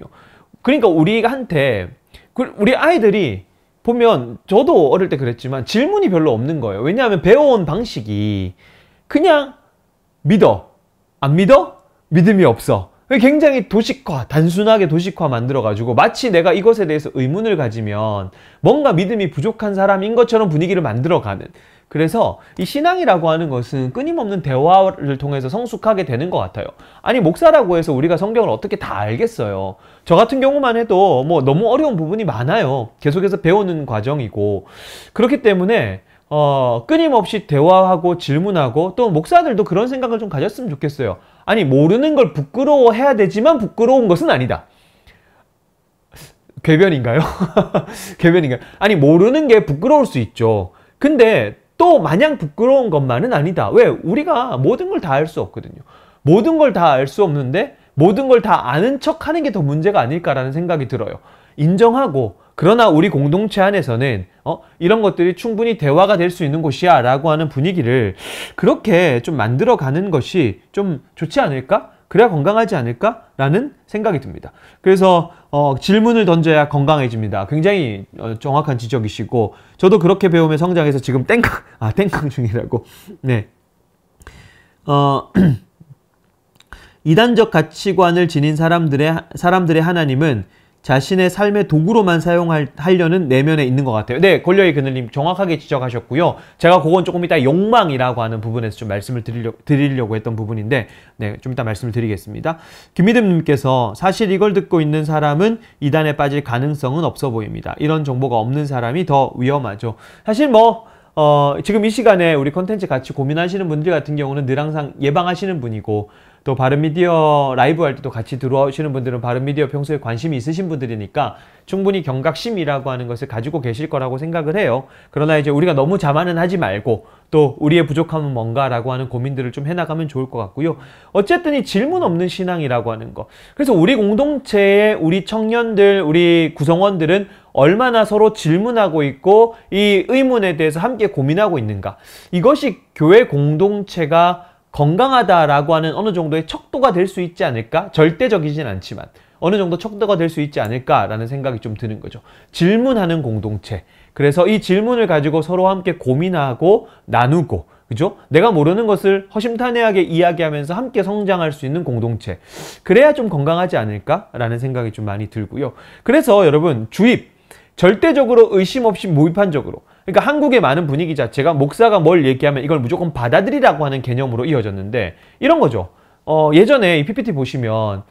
그러니까 우리한테 그, 우리 아이들이 보면 저도 어릴 때 그랬지만 질문이 별로 없는 거예요. 왜냐하면 배워온 방식이 그냥 믿어. 안 믿어? 믿음이 없어. 굉장히 도식화, 단순하게 도식화 만들어가지고 마치 내가 이것에 대해서 의문을 가지면 뭔가 믿음이 부족한 사람인 것처럼 분위기를 만들어가는 그래서 이 신앙이라고 하는 것은 끊임없는 대화를 통해서 성숙하게 되는 것 같아요. 아니 목사라고 해서 우리가 성경을 어떻게 다 알겠어요. 저 같은 경우만 해도 뭐 너무 어려운 부분이 많아요. 계속해서 배우는 과정이고 그렇기 때문에 어, 끊임없이 대화하고 질문하고 또 목사들도 그런 생각을 좀 가졌으면 좋겠어요. 아니 모르는 걸 부끄러워해야 되지만 부끄러운 것은 아니다. 개변인가요개변인가요 아니 모르는 게 부끄러울 수 있죠. 근데 또 마냥 부끄러운 것만은 아니다. 왜? 우리가 모든 걸 다 알 수 없거든요. 모든 걸 다 알 수 없는데 모든 걸 다 아는 척 하는 게 더 문제가 아닐까라는 생각이 들어요. 인정하고 그러나 우리 공동체 안에서는 어, 이런 것들이 충분히 대화가 될 수 있는 곳이야 라고 하는 분위기를 그렇게 좀 만들어 가는 것이 좀 좋지 않을까? 그래야 건강하지 않을까? 라는 생각이 듭니다. 그래서 어, 질문을 던져야 건강해집니다. 굉장히 어, 정확한 지적이시고 저도 그렇게 배움며 성장해서 지금 땡깡 아 땡깡 중이라고 네 어. 이단적 가치관을 지닌 사람들의 사람들의 하나님은 자신의 삶의 도구로만 사용하려는 내면에 있는 것 같아요. 네, 권력의 그늘님 정확하게 지적하셨고요. 제가 그건 조금 이따 욕망이라고 하는 부분에서 좀 말씀을 드리려, 드리려고 했던 부분인데, 네, 좀 이따 말씀을 드리겠습니다. 김희듬님께서 사실 이걸 듣고 있는 사람은 이단에 빠질 가능성은 없어 보입니다. 이런 정보가 없는 사람이 더 위험하죠. 사실 뭐, 어, 지금 이 시간에 우리 컨텐츠 같이 고민하시는 분들 같은 경우는 늘 항상 예방하시는 분이고 또 바른미디어 라이브 할 때도 같이 들어오시는 분들은 바른미디어 평소에 관심이 있으신 분들이니까 충분히 경각심이라고 하는 것을 가지고 계실 거라고 생각을 해요. 그러나 이제 우리가 너무 자만은 하지 말고 또 우리의 부족함은 뭔가라고 하는 고민들을 좀 해나가면 좋을 것 같고요. 어쨌든 이 질문 없는 신앙이라고 하는 거. 그래서 우리 공동체의 우리 청년들, 우리 구성원들은 얼마나 서로 질문하고 있고 이 의문에 대해서 함께 고민하고 있는가. 이것이 교회 공동체가 건강하다라고 하는 어느 정도의 척도가 될 수 있지 않을까? 절대적이진 않지만 어느 정도 척도가 될 수 있지 않을까라는 생각이 좀 드는 거죠. 질문하는 공동체. 그래서 이 질문을 가지고 서로 함께 고민하고 나누고 그죠? 내가 모르는 것을 허심탄회하게 이야기하면서 함께 성장할 수 있는 공동체. 그래야 좀 건강하지 않을까라는 생각이 좀 많이 들고요. 그래서 여러분 주입 절대적으로 의심 없이 무비판적으로 그러니까 한국의 많은 분위기 자체가 목사가 뭘 얘기하면 이걸 무조건 받아들이라고 하는 개념으로 이어졌는데 이런 거죠. 어, 예전에 이 PPT 보시면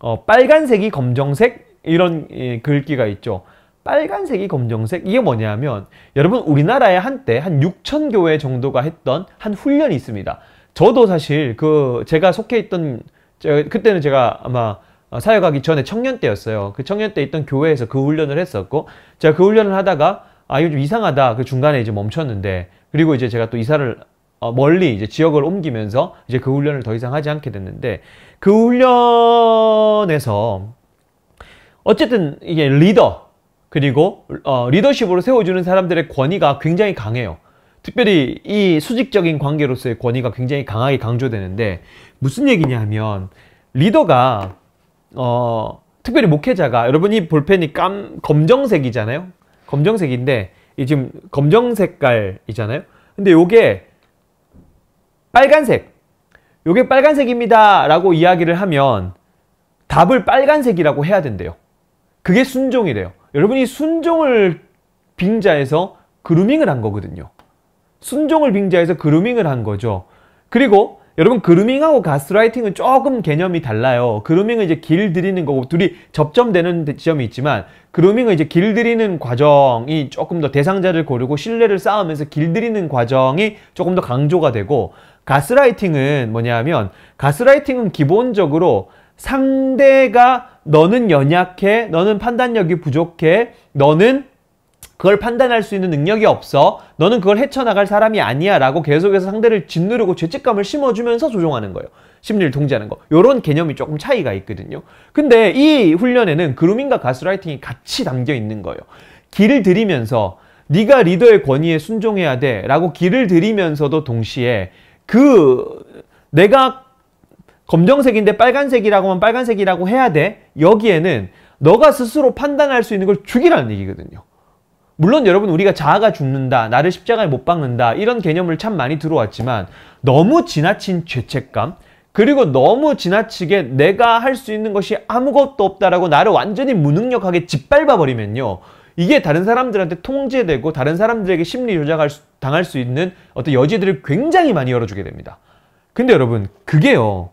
어, 빨간색이 검정색 이런 예, 글귀가 있죠. 빨간색이 검정색 이게 뭐냐면 여러분 우리나라에 한때 한 6천 교회 정도가 했던 한 훈련이 있습니다. 저도 사실 그 제가 속해 있던 제가 그때는 제가 아마 사역하기 전에 청년 때였어요. 그 청년 때 있던 교회에서 그 훈련을 했었고 제가 그 훈련을 하다가 아 이거 좀 이상하다. 그 중간에 이제 멈췄는데 그리고 이제 제가 또 이사를 어, 멀리 이제 지역을 옮기면서 이제 그 훈련을 더 이상 하지 않게 됐는데 그 훈련에서 어쨌든 이게 리더 그리고 어, 리더십으로 세워주는 사람들의 권위가 굉장히 강해요. 특별히 이 수직적인 관계로서의 권위가 굉장히 강하게 강조되는데 무슨 얘기냐 하면 리더가 어 특별히 목회자가 여러분이 볼펜이 깜 검정색이잖아요 검정색인데 이 지금 검정 색깔이잖아요. 근데 요게 빨간색, 요게 빨간색입니다 라고 이야기를 하면 답을 빨간색이라고 해야 된대요. 그게 순종이래요. 여러분이 순종을 빙자해서 그루밍을 한 거거든요. 순종을 빙자해서 그루밍을 한 거죠. 그리고 여러분 그루밍하고 가스라이팅은 조금 개념이 달라요. 그루밍은 이제 길들이는 거고 둘이 접점되는 지점이 있지만 그루밍은 이제 길들이는 과정이 조금 더 대상자를 고르고 신뢰를 쌓으면서 길들이는 과정이 조금 더 강조가 되고 가스라이팅은 뭐냐면 가스라이팅은 기본적으로 상대가 너는 연약해, 너는 판단력이 부족해, 너는 그걸 판단할 수 있는 능력이 없어. 너는 그걸 헤쳐나갈 사람이 아니야. 라고 계속해서 상대를 짓누르고 죄책감을 심어주면서 조종하는 거예요. 심리를 통제하는 거. 요런 개념이 조금 차이가 있거든요. 근데 이 훈련에는 그루밍과 가스라이팅이 같이 담겨 있는 거예요. 길을 들이면서 네가 리더의 권위에 순종해야 돼. 라고 길을 들이면서도 동시에 그 내가 검정색인데 빨간색이라고만 빨간색이라고 해야 돼. 여기에는 너가 스스로 판단할 수 있는 걸 죽이라는 얘기거든요. 물론 여러분 우리가 자아가 죽는다, 나를 십자가에 못 박는다 이런 개념을 참 많이 들어왔지만 너무 지나친 죄책감 그리고 너무 지나치게 내가 할 수 있는 것이 아무것도 없다라고 나를 완전히 무능력하게 짓밟아 버리면요. 이게 다른 사람들한테 통제되고 다른 사람들에게 심리 조작할 수, 당할 수 있는 어떤 여지들을 굉장히 많이 열어주게 됩니다. 근데 여러분 그게요.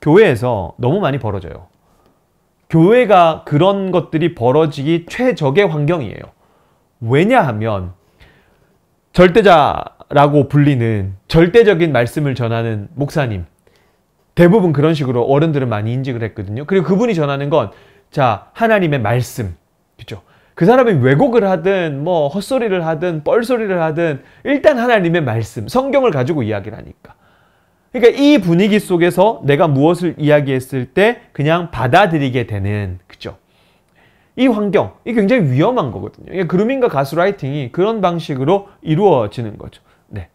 교회에서 너무 많이 벌어져요. 교회가 그런 것들이 벌어지기 최적의 환경이에요. 왜냐하면 절대자라고 불리는 절대적인 말씀을 전하는 목사님 대부분 그런 식으로 어른들은 많이 인식을 했거든요. 그리고 그분이 전하는 건 자 하나님의 말씀 그죠? 그 사람이 왜곡을 하든 뭐 헛소리를 하든 뻘소리를 하든 일단 하나님의 말씀 성경을 가지고 이야기를 하니까 그러니까 이 분위기 속에서 내가 무엇을 이야기했을 때 그냥 받아들이게 되는 그죠? 이 환경, 이게 굉장히 위험한 거거든요. 그러니까 그루밍과 가스라이팅이 그런 방식으로 이루어지는 거죠. 네.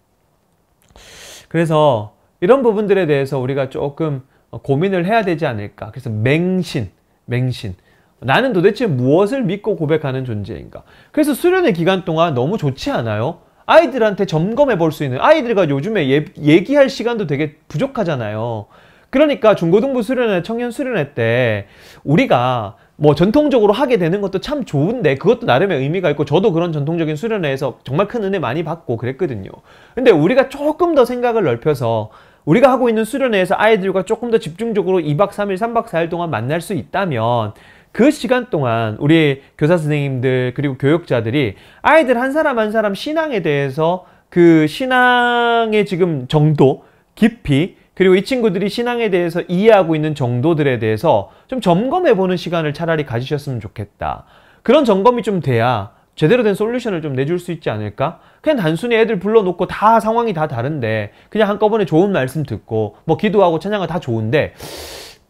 그래서 이런 부분들에 대해서 우리가 조금 고민을 해야 되지 않을까. 그래서 맹신, 맹신. 나는 도대체 무엇을 믿고 고백하는 존재인가? 그래서 수련의 기간 동안 너무 좋지 않아요? 아이들한테 점검해 볼 수 있는 아이들과 요즘에 예, 얘기할 시간도 되게 부족하잖아요. 그러니까 중고등부 수련회, 청년 수련회 때 우리가 뭐 전통적으로 하게 되는 것도 참 좋은데 그것도 나름의 의미가 있고 저도 그런 전통적인 수련회에서 정말 큰 은혜 많이 받고 그랬거든요. 근데 우리가 조금 더 생각을 넓혀서 우리가 하고 있는 수련회에서 아이들과 조금 더 집중적으로 2박 3일, 3박 4일 동안 만날 수 있다면 그 시간 동안 우리 교사 선생님들 그리고 교육자들이 아이들 한 사람 한 사람 신앙에 대해서 그 신앙의 지금 정도, 깊이 그리고 이 친구들이 신앙에 대해서 이해하고 있는 정도들에 대해서 좀 점검해 보는 시간을 차라리 가지셨으면 좋겠다. 그런 점검이 좀 돼야 제대로 된 솔루션을 좀 내줄 수 있지 않을까? 그냥 단순히 애들 불러놓고 다 상황이 다 다른데 그냥 한꺼번에 좋은 말씀 듣고 뭐 기도하고 찬양을다 좋은데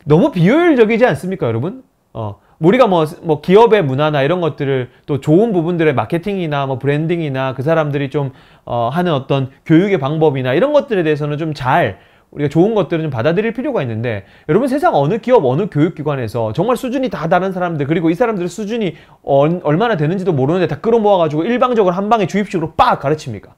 너무 비효율적이지 않습니까 여러분? 어, 우리가 뭐, 뭐 기업의 문화나 이런 것들을 또 좋은 부분들의 마케팅이나 뭐 브랜딩이나 그 사람들이 좀 어, 하는 어떤 교육의 방법이나 이런 것들에 대해서는 좀잘 우리가 좋은 것들은 좀 받아들일 필요가 있는데 여러분 세상 어느 기업 어느 교육기관에서 정말 수준이 다 다른 사람들 그리고 이 사람들의 수준이 어, 얼마나 되는지도 모르는데 다 끌어모아가지고 일방적으로 한 방에 주입식으로 빡 가르칩니까?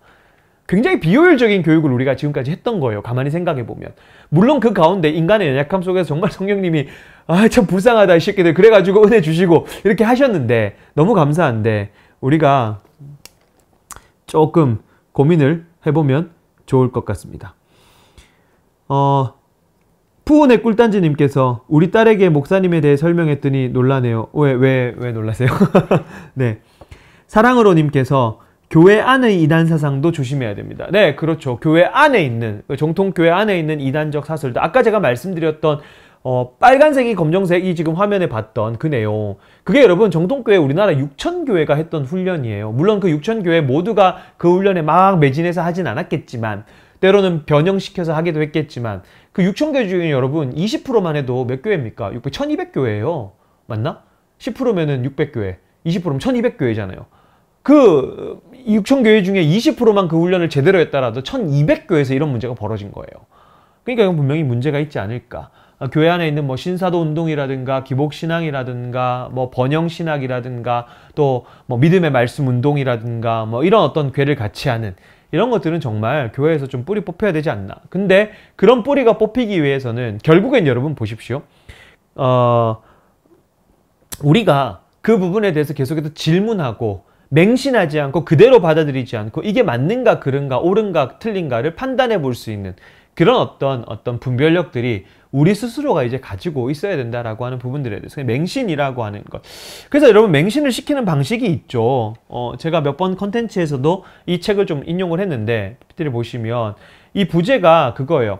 굉장히 비효율적인 교육을 우리가 지금까지 했던 거예요. 가만히 생각해 보면. 물론 그 가운데 인간의 연약함 속에서 정말 성령님이 아참 불쌍하다 이 새끼들 그래가지고 은혜 주시고 이렇게 하셨는데 너무 감사한데 우리가 조금 고민을 해보면 좋을 것 같습니다. 어, 푸온의 꿀단지님께서 우리 딸에게 목사님에 대해 설명했더니 놀라네요. 왜, 왜, 왜 놀라세요? 네. 사랑으로님께서 교회 안의 이단 사상도 조심해야 됩니다. 네, 그렇죠. 교회 안에 있는, 정통 교회 안에 있는 이단적 사설도 아까 제가 말씀드렸던 어, 빨간색이 검정색이 지금 화면에 봤던 그 내용. 그게 여러분 정통교회 우리나라 6천교회가 했던 훈련이에요. 물론 그 6천교회 모두가 그 훈련에 막 매진해서 하진 않았겠지만 때로는 변형시켜서 하기도 했겠지만 그 6천 개 중에 여러분 20%만 해도 몇 교회입니까? 600, 1200교회예요. 맞나? 10%면은 600교회, 20%면 1200교회잖아요. 그 6천 교회 중에 20%만 그 훈련을 제대로 했다라도 1200교회에서 이런 문제가 벌어진 거예요. 그러니까 이건 분명히 문제가 있지 않을까. 아, 교회 안에 있는 뭐 신사도 운동이라든가 기복 신앙이라든가 뭐 번영 신학이라든가 또 뭐 믿음의 말씀 운동이라든가 뭐 이런 어떤 괴를 같이 하는 이런 것들은 정말 교회에서 좀 뿌리 뽑혀야 되지 않나. 근데 그런 뿌리가 뽑히기 위해서는 결국엔 여러분 보십시오. 어, 우리가 그 부분에 대해서 계속해서 질문하고 맹신하지 않고 그대로 받아들이지 않고 이게 맞는가 그른가 옳은가 틀린가를 판단해 볼 수 있는 그런 어떤 어떤 분별력들이 우리 스스로가 이제 가지고 있어야 된다라고 하는 부분들에 대해서 맹신이라고 하는 것. 그래서 여러분 맹신을 시키는 방식이 있죠. 어, 제가 몇 번 컨텐츠에서도 이 책을 좀 인용을 했는데 피트를 보시면 이 부제가 그거예요.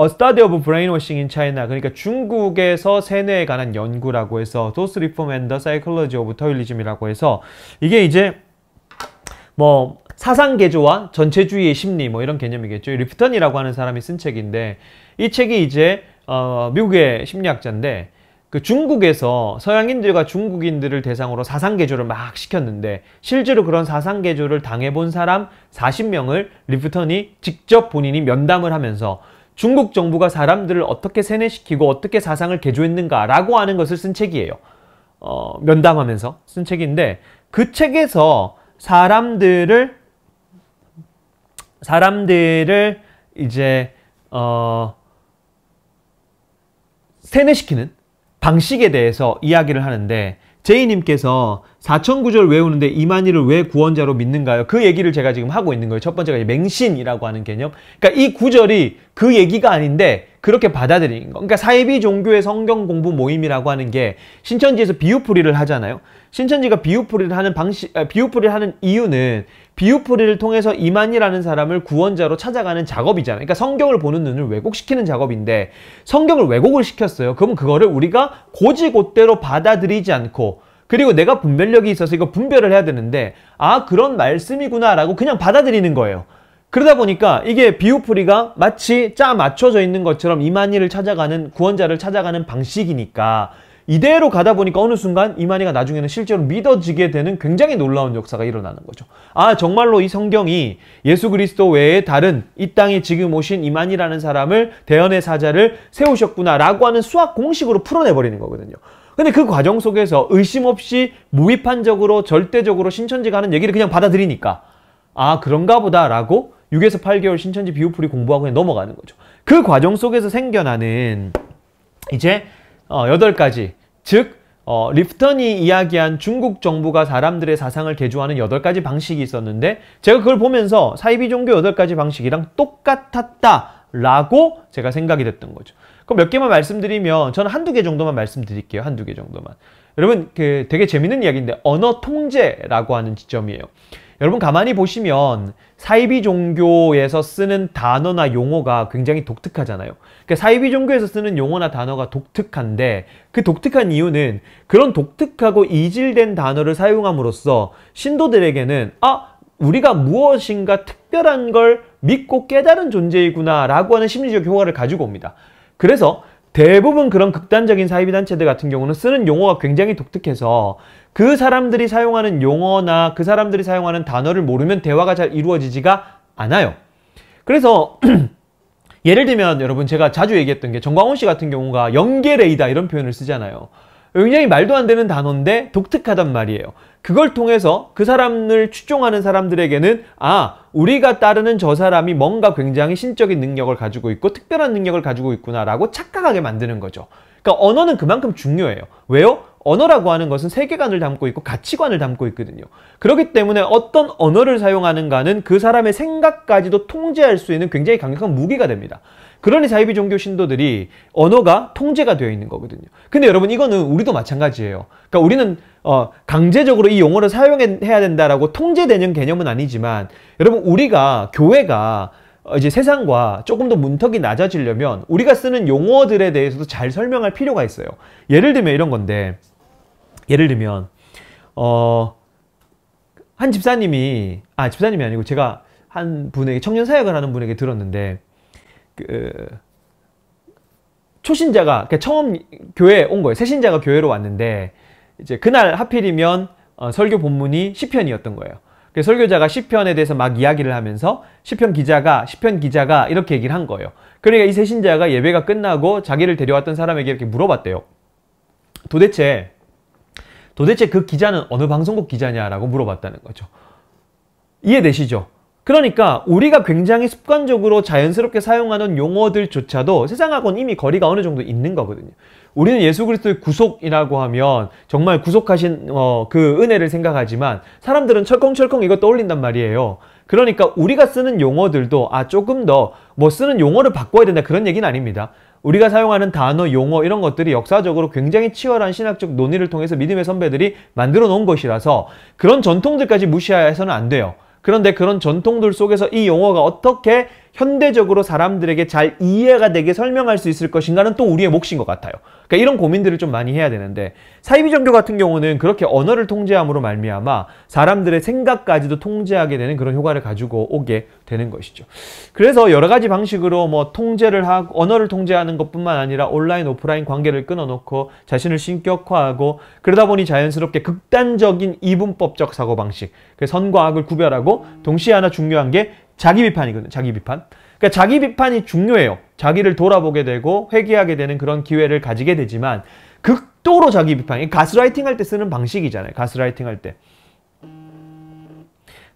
A Study of Brainwashing in China 그러니까 중국에서 세뇌에 관한 연구라고 해서 도스 리폼 앤더 사이클로지 오브 터일리즘이라고 해서 이게 이제 뭐 사상 개조와 전체주의의 심리 뭐 이런 개념이겠죠. 리프턴이라고 하는 사람이 쓴 책인데 이 책이 이제 어, 미국의 심리학자인데 그 중국에서 서양인들과 중국인들을 대상으로 사상 개조를 막 시켰는데 실제로 그런 사상 개조를 당해본 사람 40명을 리프턴이 직접 본인이 면담을 하면서 중국 정부가 사람들을 어떻게 세뇌시키고 어떻게 사상을 개조했는가라고 하는 것을 쓴 책이에요. 어, 면담하면서 쓴 책인데 그 책에서 사람들을 사람들을 이제 어 세뇌시키는 방식에 대해서 이야기를 하는데 제이님께서 사천구절 외우는데 이만희를 왜 구원자로 믿는가요? 그 얘기를 제가 지금 하고 있는 거예요. 첫 번째가 맹신이라고 하는 개념. 그러니까 이 구절이 그 얘기가 아닌데 그렇게 받아들인 거. 그러니까 사이비 종교의 성경 공부 모임이라고 하는 게 신천지에서 비유풀이를 하잖아요. 신천지가 비유풀이를 하는 방식, 아, 비유풀이를 하는 이유는 비유풀이를 통해서 이만이라는 사람을 구원자로 찾아가는 작업이잖아요. 그러니까 성경을 보는 눈을 왜곡시키는 작업인데 성경을 왜곡을 시켰어요. 그럼 그거를 우리가 고지고대로 받아들이지 않고 그리고 내가 분별력이 있어서 이거 분별을 해야 되는데 아 그런 말씀이구나라고 그냥 받아들이는 거예요. 그러다 보니까 이게 비우풀이가 마치 짜 맞춰져 있는 것처럼 이만희를 찾아가는 구원자를 찾아가는 방식이니까 이대로 가다 보니까 어느 순간 이만희가 나중에는 실제로 믿어지게 되는 굉장히 놀라운 역사가 일어나는 거죠. 아 정말로 이 성경이 예수 그리스도 외에 다른 이 땅에 지금 오신 이만희라는 사람을 대연의 사자를 세우셨구나라고 하는 수학 공식으로 풀어내버리는 거거든요. 근데 그 과정 속에서 의심 없이 무비판적으로 절대적으로 신천지가 하는 얘기를 그냥 받아들이니까 아 그런가 보다라고 6에서 8개월 신천지 비유풀이 공부하고 그냥 넘어가는 거죠. 그 과정 속에서 생겨나는 이제 8가지 어, 즉 어, 리프턴이 이야기한 중국 정부가 사람들의 사상을 개조하는 8가지 방식이 있었는데 제가 그걸 보면서 사이비 종교 8가지 방식이랑 똑같았다 라고 제가 생각이 됐던 거죠 그럼 몇 개만 말씀드리면 저는 한두 개 정도만 말씀드릴게요 한두 개 정도만 여러분 그 되게 재밌는 이야기인데 언어 통제라고 하는 지점이에요 여러분 가만히 보시면 사이비 종교에서 쓰는 단어나 용어가 굉장히 독특하잖아요. 그러니까 사이비 종교에서 쓰는 용어나 단어가 독특한데 그 독특한 이유는 그런 독특하고 이질된 단어를 사용함으로써 신도들에게는 아 우리가 무엇인가 특별한 걸 믿고 깨달은 존재이구나 라고 하는 심리적 효과를 가지고 옵니다. 그래서 대부분 그런 극단적인 사이비 단체들 같은 경우는 쓰는 용어가 굉장히 독특해서 그 사람들이 사용하는 용어나 그 사람들이 사용하는 단어를 모르면 대화가 잘 이루어지지가 않아요. 그래서 예를 들면 여러분 제가 자주 얘기했던 게 정광훈 씨 같은 경우가 연계레이다 이런 표현을 쓰잖아요. 굉장히 말도 안 되는 단어인데 독특하단 말이에요. 그걸 통해서 그 사람을 추종하는 사람들에게는 아, 우리가 따르는 저 사람이 뭔가 굉장히 신적인 능력을 가지고 있고 특별한 능력을 가지고 있구나라고 착각하게 만드는 거죠. 그러니까 언어는 그만큼 중요해요. 왜요? 언어라고 하는 것은 세계관을 담고 있고 가치관을 담고 있거든요. 그렇기 때문에 어떤 언어를 사용하는가는 그 사람의 생각까지도 통제할 수 있는 굉장히 강력한 무기가 됩니다. 그러니 사이비 종교 신도들이 언어가 통제가 되어 있는 거거든요. 근데 여러분 이거는 우리도 마찬가지예요. 그러니까 우리는 어, 강제적으로 이 용어를 사용해야 된다라고 통제되는 개념은 아니지만 여러분 우리가 교회가 어, 이제 세상과 조금 더 문턱이 낮아지려면 우리가 쓰는 용어들에 대해서도 잘 설명할 필요가 있어요. 예를 들면 이런 건데 예를 들면 어, 한 집사님이 아 집사님이 아니고 제가 한 분에게 청년 사역을 하는 분에게 들었는데 그 초신자가 처음 그러니까 교회에 온 거예요. 새신자가 교회로 왔는데 이제 그날 하필이면 어, 설교 본문이 시편이었던 거예요. 그 설교자가 시편에 대해서 막 이야기를 하면서 시편 기자가 시편 기자가 이렇게 얘기를 한 거예요. 그러니까 이 새신자가 예배가 끝나고 자기를 데려왔던 사람에게 이렇게 물어봤대요. 도대체 도대체 그 기자는 어느 방송국 기자냐라고 물어봤다는 거죠. 이해되시죠? 그러니까 우리가 굉장히 습관적으로 자연스럽게 사용하는 용어들조차도 세상하고는 이미 거리가 어느 정도 있는 거거든요. 우리는 예수 그리스도의 구속이라고 하면 정말 구속하신 어, 그 은혜를 생각하지만 사람들은 철컹철컹 이거 떠올린단 말이에요. 그러니까 우리가 쓰는 용어들도 아 조금 더 뭐 쓰는 용어를 바꿔야 된다 그런 얘기는 아닙니다. 우리가 사용하는 단어, 용어 이런 것들이 역사적으로 굉장히 치열한 신학적 논의를 통해서 믿음의 선배들이 만들어 놓은 것이라서 그런 전통들까지 무시해서는 안 돼요. 그런데 그런 전통들 속에서 이 용어가 어떻게 현대적으로 사람들에게 잘 이해가 되게 설명할 수 있을 것인가는 또 우리의 몫인 것 같아요. 그러니까 이런 고민들을 좀 많이 해야 되는데 사이비 종교 같은 경우는 그렇게 언어를 통제함으로 말미암아 사람들의 생각까지도 통제하게 되는 그런 효과를 가지고 오게 되는 것이죠. 그래서 여러 가지 방식으로 뭐 통제를 하고 언어를 통제하는 것뿐만 아니라 온라인 오프라인 관계를 끊어놓고 자신을 신격화하고 그러다 보니 자연스럽게 극단적인 이분법적 사고 방식, 그 선과 악을 구별하고 동시에 하나 중요한 게 자기 비판이거든요. 자기 비판. 그러니까 자기 비판이 중요해요. 자기를 돌아보게 되고 회귀하게 되는 그런 기회를 가지게 되지만 극도로 자기 비판. 가스라이팅 할 때 쓰는 방식이잖아요. 가스라이팅 할 때.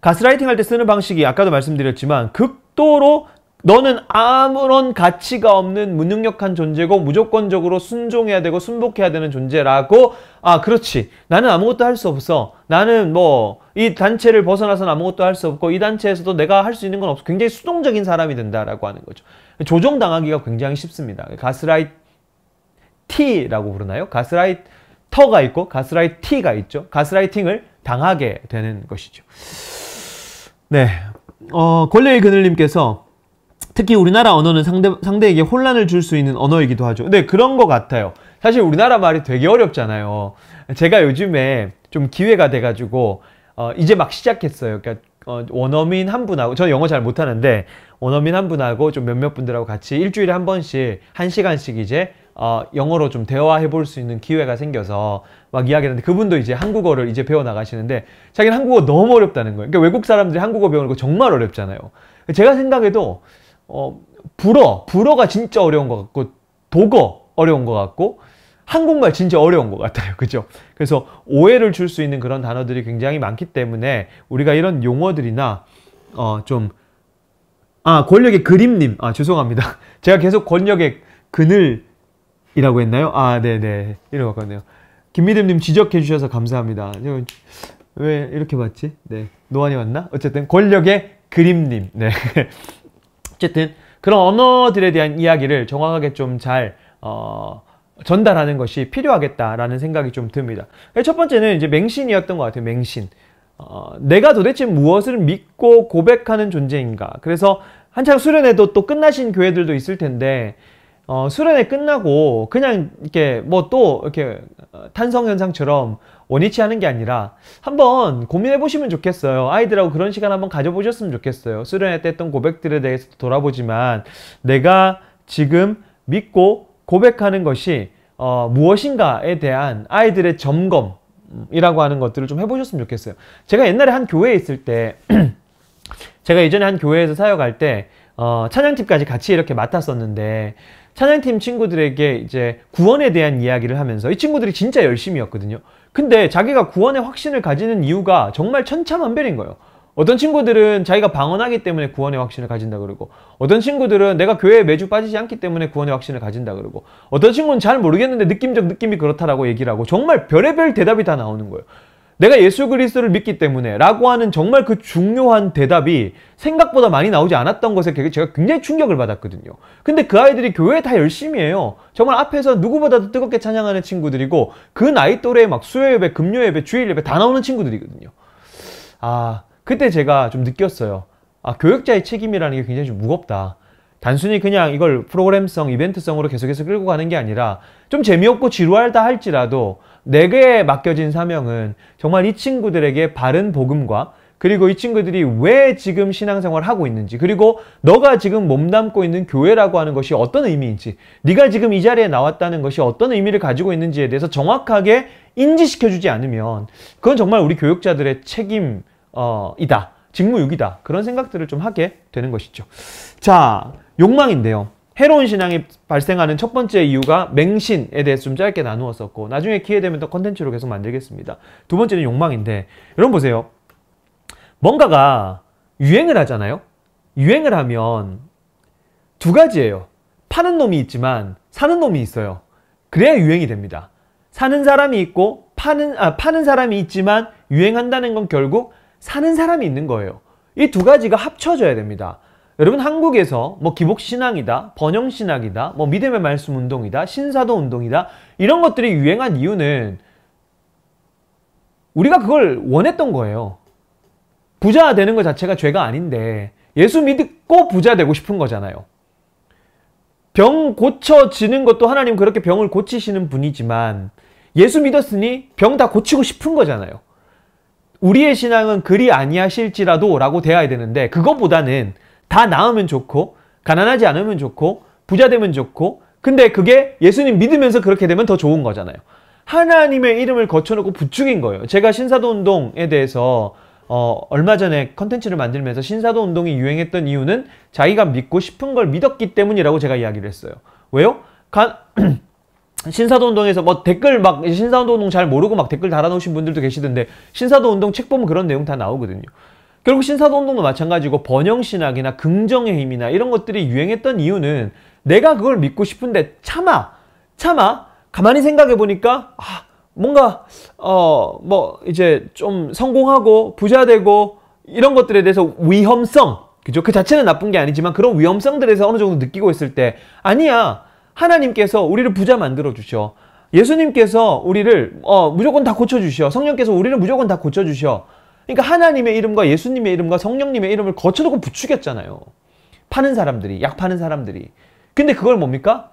가스라이팅 할 때 쓰는 방식이 아까도 말씀드렸지만 극도로 너는 아무런 가치가 없는 무능력한 존재고 무조건적으로 순종해야 되고 순복해야 되는 존재라고 아 그렇지 나는 아무것도 할 수 없어 나는 뭐 이 단체를 벗어나서는 아무것도 할 수 없고 이 단체에서도 내가 할 수 있는 건 없어 굉장히 수동적인 사람이 된다라고 하는 거죠 조종당하기가 굉장히 쉽습니다 가스라이티라고 부르나요? 가스라이터가 있고 가스라이티가 있죠 가스라이팅을 당하게 되는 것이죠 네 어, 권례의 그늘님께서 특히 우리나라 언어는 상대, 상대에게 혼란을 줄 수 있는 언어이기도 하죠. 근데 그런 것 같아요. 사실 우리나라 말이 되게 어렵잖아요. 제가 요즘에 좀 기회가 돼가지고, 어, 이제 막 시작했어요. 그러니까 어, 원어민 한 분하고 저는 영어 잘 못하는데 원어민 한 분하고 좀 몇몇 분들하고 같이 일주일에 한 번씩 한 시간씩 이제 어, 영어로 좀 대화해 볼 수 있는 기회가 생겨서 막 이야기하는데 그분도 이제 한국어를 이제 배워 나가시는데 자기는 한국어 너무 어렵다는 거예요. 그러니까 외국 사람들이 한국어 배우는 거 정말 어렵잖아요. 제가 생각해도 어, 불어, 불어가 진짜 어려운 것 같고 독어 어려운 것 같고 한국말 진짜 어려운 것 같아요. 그죠? 그래서 오해를 줄 수 있는 그런 단어들이 굉장히 많기 때문에 우리가 이런 용어들이나 어, 좀 아, 권력의 그림님. 아, 죄송합니다. 제가 계속 권력의 그늘이라고 했나요? 아, 네네. 이런 것 같네요. 김미듬님 지적해 주셔서 감사합니다. 왜 이렇게 봤지? 네. 노안이 왔나? 어쨌든 권력의 그림님. 네. 어쨌든 그런 언어들에 대한 이야기를 정확하게 좀잘 어, 전달하는 것이 필요하겠다라는 생각이 좀 듭니다. 첫 번째는 이제 맹신이었던 것 같아요. 맹신. 어, 내가 도대체 무엇을 믿고 고백하는 존재인가. 그래서 한창 수련회도 또 끝나신 교회들도 있을 텐데 어, 수련회 끝나고 그냥 이렇게 뭐 또 이렇게 어, 탄성현상처럼 원위치 하는 게 아니라 한번 고민해 보시면 좋겠어요. 아이들하고 그런 시간 한번 가져보셨으면 좋겠어요. 수련회 때 했던 고백들에 대해서 돌아보지만 내가 지금 믿고 고백하는 것이 어, 무엇인가에 대한 아이들의 점검이라고 하는 것들을 좀 해보셨으면 좋겠어요. 제가 옛날에 한 교회에 있을 때 제가 예전에 한 교회에서 사역할 때 어, 찬양집까지 같이 이렇게 맡았었는데 찬양팀 친구들에게 이제 구원에 대한 이야기를 하면서 이 친구들이 진짜 열심이었거든요. 근데 자기가 구원의 확신을 가지는 이유가 정말 천차만별인 거예요. 어떤 친구들은 자기가 방언하기 때문에 구원의 확신을 가진다 그러고 어떤 친구들은 내가 교회에 매주 빠지지 않기 때문에 구원의 확신을 가진다 그러고 어떤 친구는 잘 모르겠는데 느낌적 느낌이 그렇다라고 얘기를 하고 정말 별의별 대답이 다 나오는 거예요. 내가 예수 그리스도를 믿기 때문에 라고 하는 정말 그 중요한 대답이 생각보다 많이 나오지 않았던 것에 제가 굉장히 충격을 받았거든요. 근데 그 아이들이 교회 에다 열심히 해요. 정말 앞에서 누구보다도 뜨겁게 찬양하는 친구들이고 그 나이 또래에 막 수요 예배, 금요 예배, 주일 예배 다 나오는 친구들이거든요. 아, 그때 제가 좀 느꼈어요. 아, 교육자의 책임이라는 게 굉장히 좀 무겁다. 단순히 그냥 이걸 프로그램성, 이벤트성으로 계속해서 끌고 가는 게 아니라 좀 재미없고 지루하다 할지라도 내게 맡겨진 사명은 정말 이 친구들에게 바른 복음과 그리고 이 친구들이 왜 지금 신앙생활을 하고 있는지 그리고 너가 지금 몸담고 있는 교회라고 하는 것이 어떤 의미인지 네가 지금 이 자리에 나왔다는 것이 어떤 의미를 가지고 있는지에 대해서 정확하게 인지시켜주지 않으면 그건 정말 우리 교육자들의 책임이다 어, 직무유기다 그런 생각들을 좀 하게 되는 것이죠 자 욕망인데요 해로운 신앙이 발생하는 첫 번째 이유가 맹신에 대해서 좀 짧게 나누었었고 나중에 기회 되면 또 컨텐츠로 계속 만들겠습니다. 두 번째는 욕망인데 여러분 보세요. 뭔가가 유행을 하잖아요. 유행을 하면 두 가지예요. 파는 놈이 있지만 사는 놈이 있어요. 그래야 유행이 됩니다. 사는 사람이 있고 파는 아 파는 사람이 있지만 유행한다는 건 결국 사는 사람이 있는 거예요. 이 두 가지가 합쳐져야 됩니다. 여러분 한국에서 뭐 기복 신앙이다, 번영 신앙이다뭐 믿음의 말씀 운동이다, 신사도 운동이다 이런 것들이 유행한 이유는 우리가 그걸 원했던 거예요. 부자 되는 것 자체가 죄가 아닌데 예수 믿고 부자 되고 싶은 거잖아요. 병 고쳐지는 것도 하나님 그렇게 병을 고치시는 분이지만 예수 믿었으니 병 다 고치고 싶은 거잖아요. 우리의 신앙은 그리 아니하실지라도 라고 돼야 되는데 그것보다는 다 나으면 좋고 가난하지 않으면 좋고 부자 되면 좋고 근데 그게 예수님 믿으면서 그렇게 되면 더 좋은 거잖아요. 하나님의 이름을 거쳐놓고 부추긴 거예요. 제가 신사도 운동에 대해서 어, 얼마 전에 컨텐츠를 만들면서 신사도 운동이 유행했던 이유는 자기가 믿고 싶은 걸 믿었기 때문이라고 제가 이야기를 했어요. 왜요? 가, 신사도 운동에서 뭐 댓글 막 신사도 운동 잘 모르고 막 댓글 달아놓으신 분들도 계시던데 신사도 운동 책 보면 그런 내용 다 나오거든요. 결국 신사동동도 마찬가지고 번영신학이나 긍정의 힘이나 이런 것들이 유행했던 이유는 내가 그걸 믿고 싶은데 참아 참아 가만히 생각해 보니까 아 뭔가 어 뭐 이제 좀 성공하고 부자되고 이런 것들에 대해서 위험성 그죠 그 자체는 나쁜 게 아니지만 그런 위험성들에서 어느 정도 느끼고 있을 때 아니야 하나님께서 우리를 부자 만들어 주셔 예수님께서 우리를 어 무조건 다 고쳐 주셔 성령께서 우리를 무조건 다 고쳐 주셔 그러니까 하나님의 이름과 예수님의 이름과 성령님의 이름을 거쳐놓고 부추겼잖아요. 파는 사람들이, 약 파는 사람들이. 근데 그걸 뭡니까?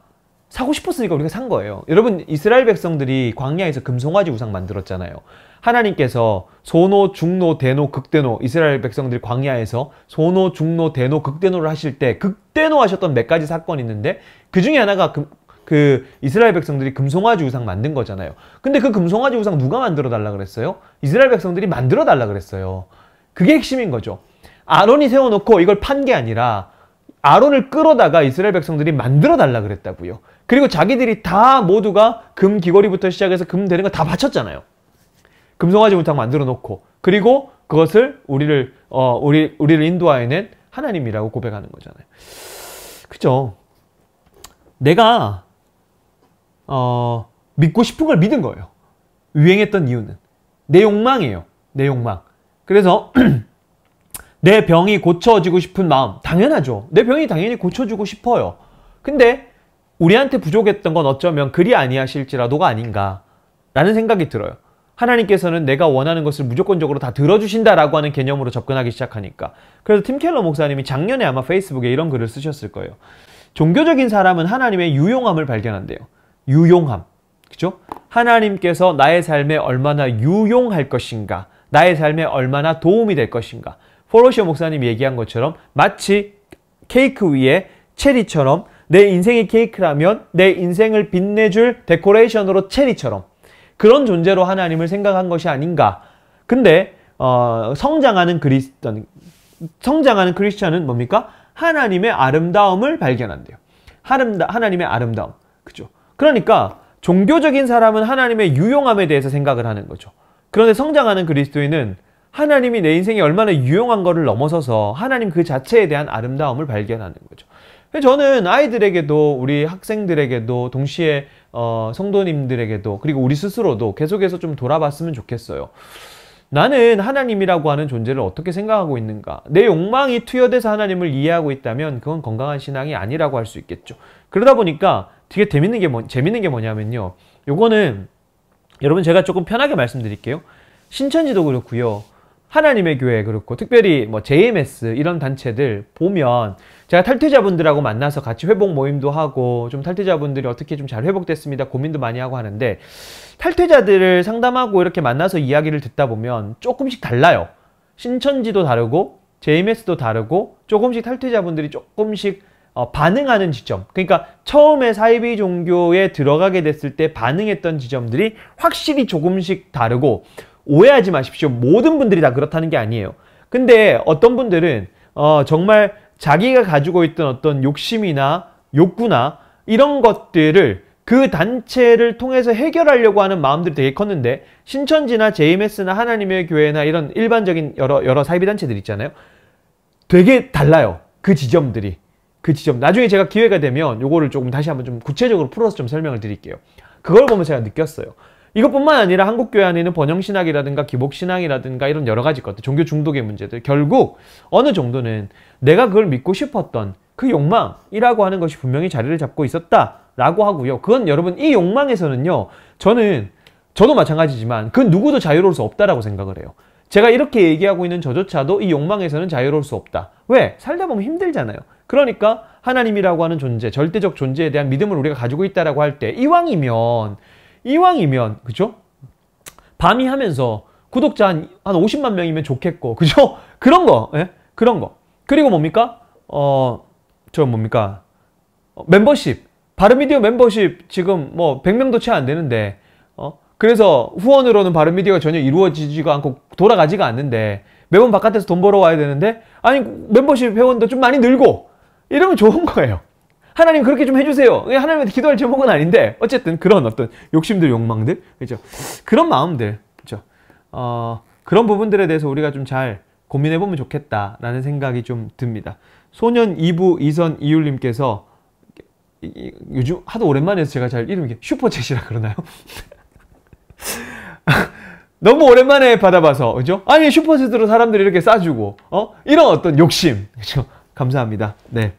사고 싶었으니까 우리가 산 거예요. 여러분 이스라엘 백성들이 광야에서 금송아지 우상 만들었잖아요. 하나님께서 소노, 중노, 대노, 극대노 이스라엘 백성들이 광야에서 소노, 중노, 대노, 극대노를 하실 때 극대노 하셨던 몇 가지 사건이 있는데 그 중에 하나가 그 이스라엘 백성들이 금송아지 우상 만든 거잖아요. 근데 그 금송아지 우상 누가 만들어 달라 그랬어요? 이스라엘 백성들이 만들어 달라 그랬어요. 그게 핵심인 거죠. 아론이 세워놓고 이걸 판 게 아니라 아론을 끌어다가 이스라엘 백성들이 만들어 달라 그랬다고요. 그리고 자기들이 다 모두가 금 귀걸이부터 시작해서 금 되는 거 다 바쳤잖아요. 금송아지 우상 만들어 놓고 그리고 그것을 우리를 어 우리 우리를 인도하에는 하나님이라고 고백하는 거잖아요. 그죠? 내가 어, 믿고 싶은 걸 믿은 거예요. 유행했던 이유는. 내 욕망이에요. 내 욕망. 그래서 내 병이 고쳐지고 싶은 마음. 당연하죠. 내 병이 당연히 고쳐지고 싶어요. 근데 우리한테 부족했던 건 어쩌면 그리 아니하실지라도가 아닌가 라는 생각이 들어요. 하나님께서는 내가 원하는 것을 무조건적으로 다 들어주신다라고 하는 개념으로 접근하기 시작하니까. 그래서 팀 켈러 목사님이 작년에 아마 페이스북에 이런 글을 쓰셨을 거예요. 종교적인 사람은 하나님의 유용함을 발견한대요. 유용함. 그죠? 하나님께서 나의 삶에 얼마나 유용할 것인가, 나의 삶에 얼마나 도움이 될 것인가. 포로시오 목사님이 얘기한 것처럼 마치 케이크 위에 체리처럼 내 인생이 케이크라면 내 인생을 빛내줄 데코레이션으로 체리처럼 그런 존재로 하나님을 생각한 것이 아닌가. 근데 어, 성장하는 그리스천 성장하는 크리스천은 뭡니까? 하나님의 아름다움을 발견한대요. 하나님의 아름다움. 그죠? 그러니까 종교적인 사람은 하나님의 유용함에 대해서 생각을 하는 거죠. 그런데 성장하는 그리스도인은 하나님이 내 인생에 얼마나 유용한 거를 넘어서서 하나님 그 자체에 대한 아름다움을 발견하는 거죠. 저는 아이들에게도 우리 학생들에게도 동시에 어, 성도님들에게도 그리고 우리 스스로도 계속해서 좀 돌아봤으면 좋겠어요. 나는 하나님이라고 하는 존재를 어떻게 생각하고 있는가? 내 욕망이 투여돼서 하나님을 이해하고 있다면 그건 건강한 신앙이 아니라고 할 수 있겠죠. 그러다 보니까 되게 재밌는 게, 뭐, 재밌는 게 뭐냐면요. 요거는 여러분 제가 조금 편하게 말씀드릴게요. 신천지도 그렇고요. 하나님의 교회 그렇고 특별히 뭐 JMS 이런 단체들 보면 제가 탈퇴자분들하고 만나서 같이 회복 모임도 하고 좀 탈퇴자분들이 어떻게 좀 잘 회복됐습니다 고민도 많이 하고 하는데 탈퇴자들을 상담하고 이렇게 만나서 이야기를 듣다 보면 조금씩 달라요 신천지도 다르고 JMS도 다르고 조금씩 탈퇴자분들이 조금씩 어, 반응하는 지점 그러니까 처음에 사이비 종교에 들어가게 됐을 때 반응했던 지점들이 확실히 조금씩 다르고 오해하지 마십시오 모든 분들이 다 그렇다는 게 아니에요 근데 어떤 분들은 어, 정말 자기가 가지고 있던 어떤 욕심이나 욕구나 이런 것들을 그 단체를 통해서 해결하려고 하는 마음들이 되게 컸는데 신천지나 JMS나 하나님의 교회나 이런 일반적인 여러 여러 사이비 단체들 있잖아요 되게 달라요 그 지점들이 그 지점 나중에 제가 기회가 되면 요거를 조금 다시 한번 좀 구체적으로 풀어서 좀 설명을 드릴게요 그걸 보면 제가 느꼈어요 이것뿐만 아니라 한국 교회 안에는 번영 신학이라든가 기복 신학이라든가 이런 여러 가지 것들 종교 중독의 문제들 결국 어느 정도는 내가 그걸 믿고 싶었던 그 욕망이라고 하는 것이 분명히 자리를 잡고 있었다라고 하고요 그건 여러분 이 욕망에서는요 저는 저도 마찬가지지만 그 누구도 자유로울 수 없다라고 생각을 해요 제가 이렇게 얘기하고 있는 저조차도 이 욕망에서는 자유로울 수 없다 왜 살다 보면 힘들잖아요 그러니까 하나님이라고 하는 존재, 절대적 존재에 대한 믿음을 우리가 가지고 있다라고 할 때 이왕이면 이왕이면 그죠? 밤이 하면서 구독자 한, 한 50만 명이면 좋겠고 그죠? 그런 거, 예? 그런 거. 그리고 뭡니까? 어, 저 뭡니까? 어, 멤버십, 바른미디어 멤버십 지금 뭐 100명도 채 안 되는데 어, 그래서 후원으로는 바른미디어가 전혀 이루어지지가 않고 돌아가지가 않는데 매번 바깥에서 돈 벌어와야 되는데 아니 멤버십 회원도 좀 많이 늘고 이러면 좋은 거예요. 하나님 그렇게 좀 해주세요. 예, 하나님한테 기도할 제목은 아닌데 어쨌든 그런 어떤 욕심들, 욕망들, 그죠? 그런 마음들, 그죠? 어, 그런 부분들에 대해서 우리가 좀 잘 고민해 보면 좋겠다라는 생각이 좀 듭니다. 소년 2부 이선 이율님께서 요즘 하도 오랜만에 제가 잘 이름이 슈퍼챗이라 그러나요? 너무 오랜만에 받아봐서 그죠? 아니 슈퍼챗으로 사람들이 이렇게 싸주고 어 이런 어떤 욕심 그죠? 감사합니다. 네.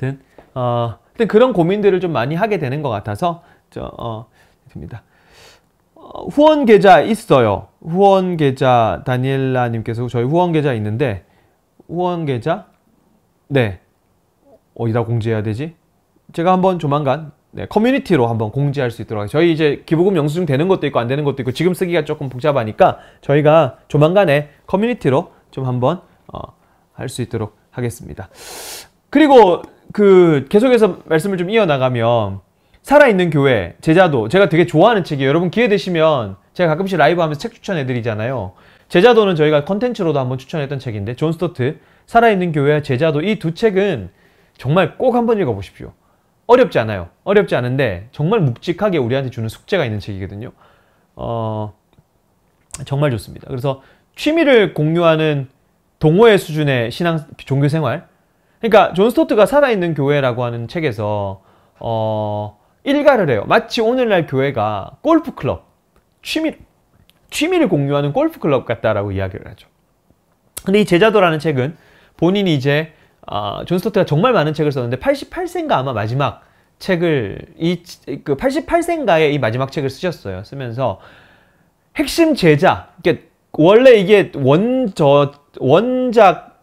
하여튼, 어, 하여튼 그런 고민들을 좀 많이 하게 되는 것 같아서, 저, 어, 됩니다. 어, 후원 계좌 있어요. 후원 계좌, 다니엘라님께서 저희 후원 계좌 있는데, 후원 계좌? 네. 어디다 공지해야 되지? 제가 한번 조만간 네, 커뮤니티로 한번 공지할 수 있도록 저희 이제 기부금 영수증 되는 것도 있고 안 되는 것도 있고 지금 쓰기가 조금 복잡하니까 저희가 조만간에 커뮤니티로 좀 한번 어, 할수 있도록 하겠습니다. 그리고 그 계속해서 말씀을 좀 이어나가면 살아있는 교회, 제자도 제가 되게 좋아하는 책이에요. 여러분 기회 되시면 제가 가끔씩 라이브 하면서 책 추천해드리잖아요. 제자도는 저희가 컨텐츠로도 한번 추천했던 책인데 존 스토트, 살아있는 교회와 제자도 이 두 책은 정말 꼭 한번 읽어보십시오. 어렵지 않아요. 어렵지 않은데 정말 묵직하게 우리한테 주는 숙제가 있는 책이거든요. 어, 정말 좋습니다. 그래서 취미를 공유하는 동호회 수준의 신앙 종교 생활. 그러니까 존 스토트가 살아있는 교회라고 하는 책에서 어 일가를 해요. 마치 오늘날 교회가 골프 클럽 취미 취미를 공유하는 골프 클럽 같다라고 이야기를 하죠. 근데 이 제자도라는 책은 본인이 이제 어, 존 스토트가 정말 많은 책을 썼는데 88세인가 아마 마지막 책을 이 그 88세인가에 이 마지막 책을 쓰셨어요. 쓰면서 핵심 제자. 그러 그러니까 원래 이게 원저 원작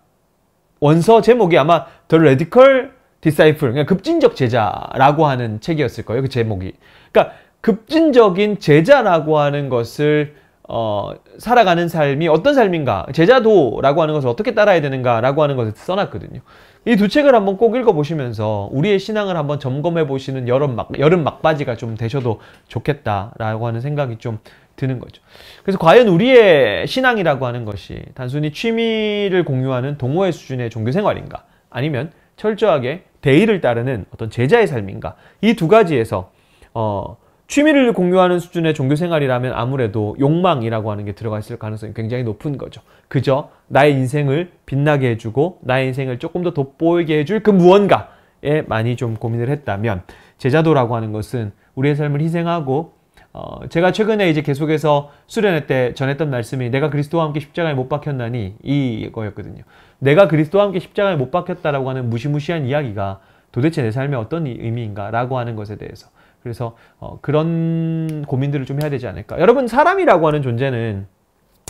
원서 제목이 아마 The Radical Disciple, 그러니까 급진적 제자라고 하는 책이었을 거예요. 그 제목이. 그러니까 급진적인 제자라고 하는 것을 어, 살아가는 삶이 어떤 삶인가, 제자도라고 하는 것을 어떻게 따라야 되는가라고 하는 것을 써놨거든요. 이 두 책을 한번 꼭 읽어보시면서 우리의 신앙을 한번 점검해 보시는 여름 막 여름 막바지가 좀 되셔도 좋겠다라고 하는 생각이 좀 드는 거죠. 그래서 과연 우리의 신앙이라고 하는 것이 단순히 취미를 공유하는 동호회 수준의 종교 생활인가 아니면 철저하게 대의를 따르는 어떤 제자의 삶인가 이 두 가지에서 어, 취미를 공유하는 수준의 종교 생활이라면 아무래도 욕망이라고 하는 게 들어가 있을 가능성이 굉장히 높은 거죠. 그저 나의 인생을 빛나게 해주고 나의 인생을 조금 더 돋보이게 해줄 그 무언가에 많이 좀 고민을 했다면 제자도라고 하는 것은 우리의 삶을 희생하고 어, 제가 최근에 이제 계속해서 수련회 때 전했던 말씀이 내가 그리스도와 함께 십자가에 못 박혔나니 이거였거든요. 내가 그리스도와 함께 십자가에 못 박혔다라고 하는 무시무시한 이야기가 도대체 내 삶에 어떤 의미인가라고 하는 것에 대해서 그래서 어, 그런 고민들을 좀 해야 되지 않을까. 여러분 사람이라고 하는 존재는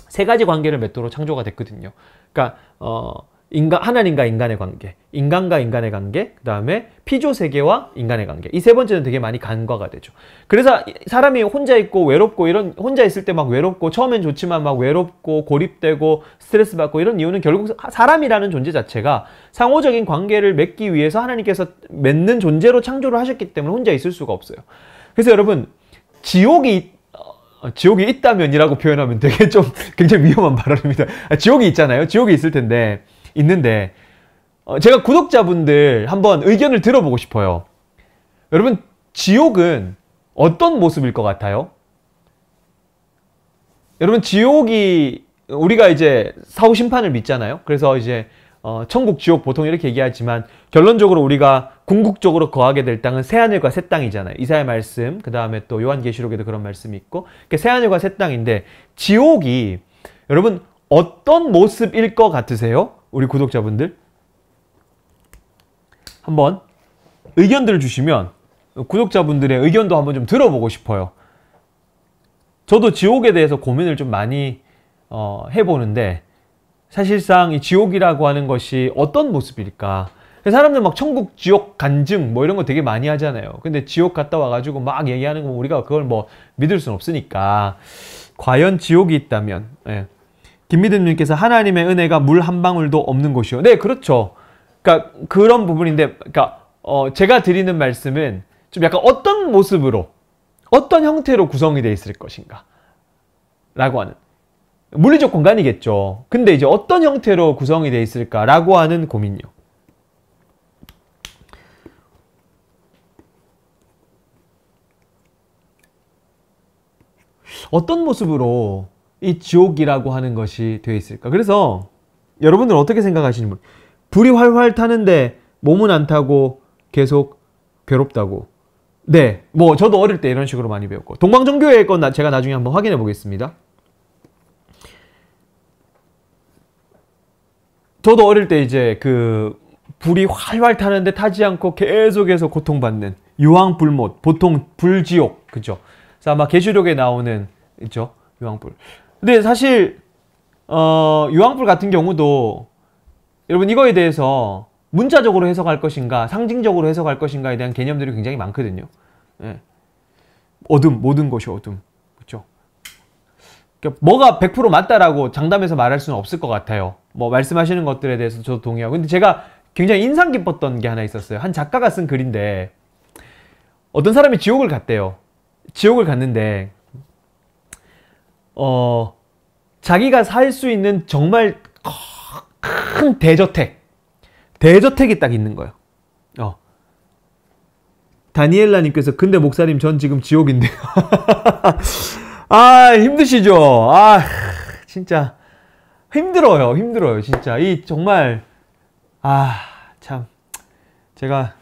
세 가지 관계를 맺도록 창조가 됐거든요. 그러니까 어, 인간 하나님과 인간의 관계, 인간과 인간의 관계, 그 다음에 피조 세계와 인간의 관계. 이 세 번째는 되게 많이 간과가 되죠. 그래서 사람이 혼자 있고 외롭고 이런 혼자 있을 때 막 외롭고 처음엔 좋지만 막 외롭고 고립되고 스트레스 받고 이런 이유는 결국 사람이라는 존재 자체가 상호적인 관계를 맺기 위해서 하나님께서 맺는 존재로 창조를 하셨기 때문에 혼자 있을 수가 없어요. 그래서 여러분 지옥이 어, 지옥이 있다면이라고 표현하면 되게 좀 굉장히 위험한 발언입니다. 아, 지옥이 있잖아요. 지옥이 있을 텐데 있는데 어, 제가 구독자분들 한번 의견을 들어보고 싶어요. 여러분 지옥은 어떤 모습일 것 같아요? 여러분 지옥이 우리가 이제 사후 심판을 믿잖아요. 그래서 이제 어, 천국 지옥 보통 이렇게 얘기하지만 결론적으로 우리가 궁극적으로 거하게 될 땅은 새 하늘과 새 땅이잖아요. 이사의 말씀, 그 다음에 또 요한계시록에도 그런 말씀이 있고 그러니까 새 하늘과 새 땅인데 지옥이 여러분 어떤 모습일 것 같으세요? 우리 구독자분들 한번 의견들을 주시면 구독자분들의 의견도 한번 좀 들어보고 싶어요. 저도 지옥에 대해서 고민을 좀 많이 어, 해보는데 사실상 이 지옥이라고 하는 것이 어떤 모습일까? 사람들 막 천국, 지옥, 간증 뭐 이런 거 되게 많이 하잖아요. 근데 지옥 갔다 와가지고 막 얘기하는 거 우리가 그걸 뭐 믿을 순 없으니까 과연 지옥이 있다면 예. 김미드님께서 하나님의 은혜가 물 한 방울도 없는 곳이요. 네, 그렇죠. 그러니까 그런 부분인데, 그러니까 어, 제가 드리는 말씀은 좀 약간 어떤 모습으로, 어떤 형태로 구성이 되어 있을 것인가. 라고 하는. 물리적 공간이겠죠. 근데 이제 어떤 형태로 구성이 되어 있을까라고 하는 고민요. 어떤 모습으로 이 지옥이라고 하는 것이 되어 있을까? 그래서 여러분들은 어떻게 생각하시는 분? 불이 활활 타는데 몸은 안 타고 계속 괴롭다고. 네, 뭐 저도 어릴 때 이런 식으로 많이 배웠고 동방정교의 회건 나, 제가 나중에 한번 확인해 보겠습니다. 저도 어릴 때 이제 그 불이 활활 타는데 타지 않고 계속해서 고통받는 유황불못, 보통 불지옥, 그죠? 그래서 아마 계시록에 나오는 있죠, 유황불. 근데 사실 어, 유황불 같은 경우도 여러분 이거에 대해서 문자적으로 해석할 것인가 상징적으로 해석할 것인가에 대한 개념들이 굉장히 많거든요. 예. 어둠 모든 것이 어둠 그렇죠. 그니까 뭐가 100% 맞다라고 장담해서 말할 수는 없을 것 같아요. 뭐 말씀하시는 것들에 대해서 저도 동의하고 근데 제가 굉장히 인상 깊었던 게 하나 있었어요. 한 작가가 쓴 글인데 어떤 사람이 지옥을 갔대요. 지옥을 갔는데 어, 자기가 살 수 있는 정말 큰 대저택, 대저택이 딱 있는 거예요. 어. 다니엘라님께서 근데 목사님 전 지금 지옥인데요. 아 힘드시죠? 아 진짜 힘들어요, 힘들어요, 진짜 이 정말 아 참 제가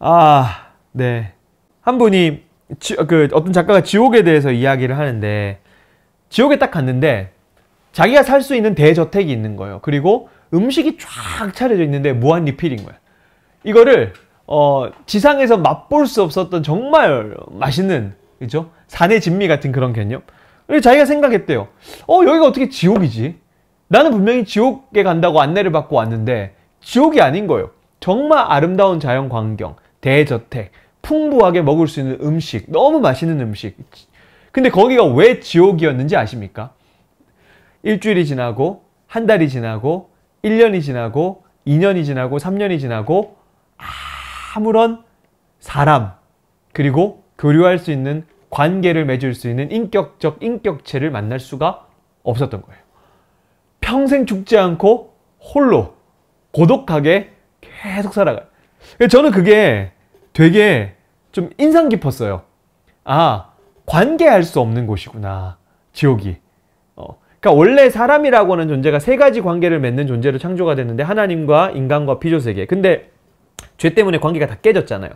아 네 한 분이 지, 어, 그 어떤 작가가 지옥에 대해서 이야기를 하는데 지옥에 딱 갔는데 자기가 살 수 있는 대저택이 있는 거예요. 그리고 음식이 쫙 차려져 있는데 무한 리필인 거야. 이거를 어, 지상에서 맛볼 수 없었던 정말 맛있는 그죠? 산의 진미 같은 그런 개념. 그래서 자기가 생각했대요. 어 여기가 어떻게 지옥이지? 나는 분명히 지옥에 간다고 안내를 받고 왔는데 지옥이 아닌 거예요. 정말 아름다운 자연 광경, 대저택, 풍부하게 먹을 수 있는 음식, 너무 맛있는 음식. 근데 거기가 왜 지옥이었는지 아십니까? 일주일이 지나고, 한 달이 지나고, 1년이 지나고, 2년이 지나고, 3년이 지나고, 아무런 사람, 그리고 교류할 수 있는 관계를 맺을 수 있는 인격적 인격체를 만날 수가 없었던 거예요. 평생 죽지 않고 홀로 고독하게 계속 살아가요. 저는 그게 되게 좀 인상 깊었어요. 아, 관계할 수 없는 곳이구나. 지옥이. 어, 그러니까 원래 사람이라고 하는 존재가 세 가지 관계를 맺는 존재로 창조가 됐는데 하나님과 인간과 피조 세계. 근데 죄 때문에 관계가 다 깨졌잖아요.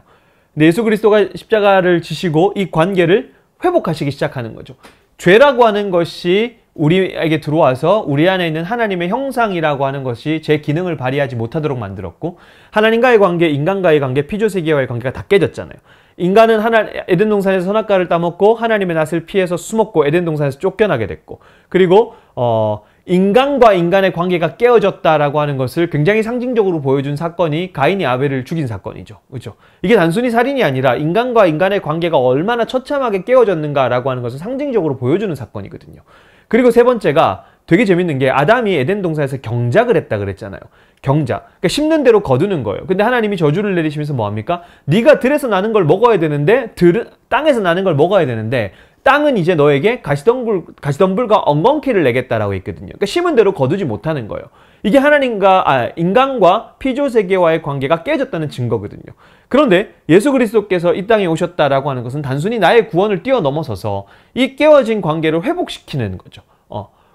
근데 예수 그리스도가 십자가를 지시고 이 관계를 회복하시기 시작하는 거죠. 죄라고 하는 것이 우리에게 들어와서 우리 안에 있는 하나님의 형상이라고 하는 것이 제 기능을 발휘하지 못하도록 만들었고 하나님과의 관계, 인간과의 관계, 피조 세계와의 관계가 다 깨졌잖아요. 인간은 하나 에덴 동산에서 선악과를 따먹고 하나님의 낯을 피해서 숨었고 에덴 동산에서 쫓겨나게 됐고 그리고 어 인간과 인간의 관계가 깨어졌다라고 하는 것을 굉장히 상징적으로 보여준 사건이 가인이 아벨을 죽인 사건이죠. 그렇죠? 이게 단순히 살인이 아니라 인간과 인간의 관계가 얼마나 처참하게 깨어졌는가라고 하는 것을 상징적으로 보여주는 사건이거든요. 그리고 세 번째가 되게 재밌는 게 아담이 에덴 동산에서 경작을 했다 그랬잖아요. 경자. 그러니까 심는 대로 거두는 거예요. 근데 하나님이 저주를 내리시면서 뭐 합니까? 네가 들에서 나는 걸 먹어야 되는데 들 땅에서 나는 걸 먹어야 되는데 땅은 이제 너에게 가시덤불, 가시덤불과 엉겅퀴를 내겠다라고 했거든요. 그러니까 심은 대로 거두지 못하는 거예요. 이게 하나님과 아, 인간과 피조 세계와의 관계가 깨졌다는 증거거든요. 그런데 예수 그리스도께서 이 땅에 오셨다라고 하는 것은 단순히 나의 구원을 뛰어넘어서서 이 깨어진 관계를 회복시키는 거죠.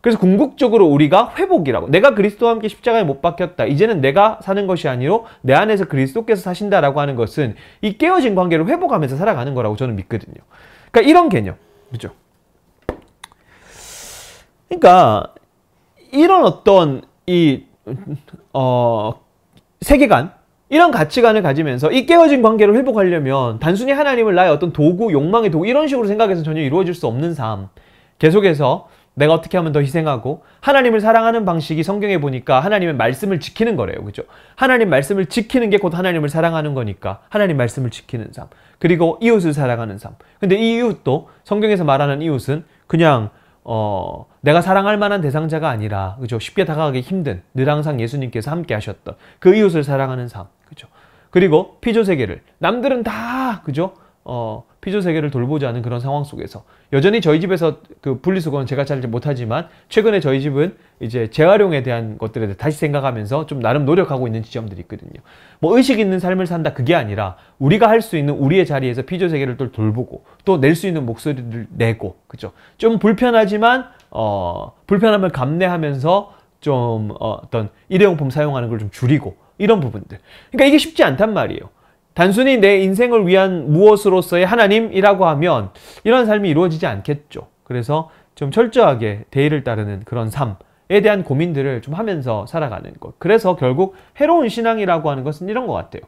그래서 궁극적으로 우리가 회복이라고 내가 그리스도와 함께 십자가에 못 박혔다. 이제는 내가 사는 것이 아니로 내 안에서 그리스도께서 사신다라고 하는 것은 이 깨어진 관계를 회복하면서 살아가는 거라고 저는 믿거든요. 그러니까 이런 개념. 그죠? 그러니까 이런 어떤 이 어, 세계관 이런 가치관을 가지면서 이 깨어진 관계를 회복하려면 단순히 하나님을 나의 어떤 도구, 욕망의 도구 이런 식으로 생각해서 전혀 이루어질 수 없는 삶 계속해서 내가 어떻게 하면 더 희생하고 하나님을 사랑하는 방식이 성경에 보니까 하나님의 말씀을 지키는 거래요. 그죠? 하나님 말씀을 지키는 게 곧 하나님을 사랑하는 거니까 하나님 말씀을 지키는 삶. 그리고 이웃을 사랑하는 삶. 근데 이 이웃도 성경에서 말하는 이웃은 그냥 어, 내가 사랑할 만한 대상자가 아니라, 그죠? 쉽게 다가가기 힘든, 늘 항상 예수님께서 함께 하셨던 그 이웃을 사랑하는 삶, 그죠? 그리고 피조 세계를, 남들은 다, 그죠? 어, 피조 세계를 돌보지 않은 그런 상황 속에서 여전히 저희 집에서 그 분리수거는 제가 잘지 못하지만 최근에 저희 집은 이제 재활용에 대한 것들에 대해 다시 생각하면서 좀 나름 노력하고 있는 지점들이 있거든요. 뭐 의식 있는 삶을 산다 그게 아니라 우리가 할 수 있는 우리의 자리에서 피조 세계를 또 돌보고 또 낼 수 있는 목소리를 내고 그죠. 좀 불편하지만 어, 불편함을 감내하면서 좀 어, 어떤 일회용품 사용하는 걸 좀 줄이고 이런 부분들. 그러니까 이게 쉽지 않단 말이에요. 단순히 내 인생을 위한 무엇으로서의 하나님이라고 하면 이런 삶이 이루어지지 않겠죠. 그래서 좀 철저하게 대의를 따르는 그런 삶에 대한 고민들을 좀 하면서 살아가는 것. 그래서 결국 해로운 신앙이라고 하는 것은 이런 것 같아요.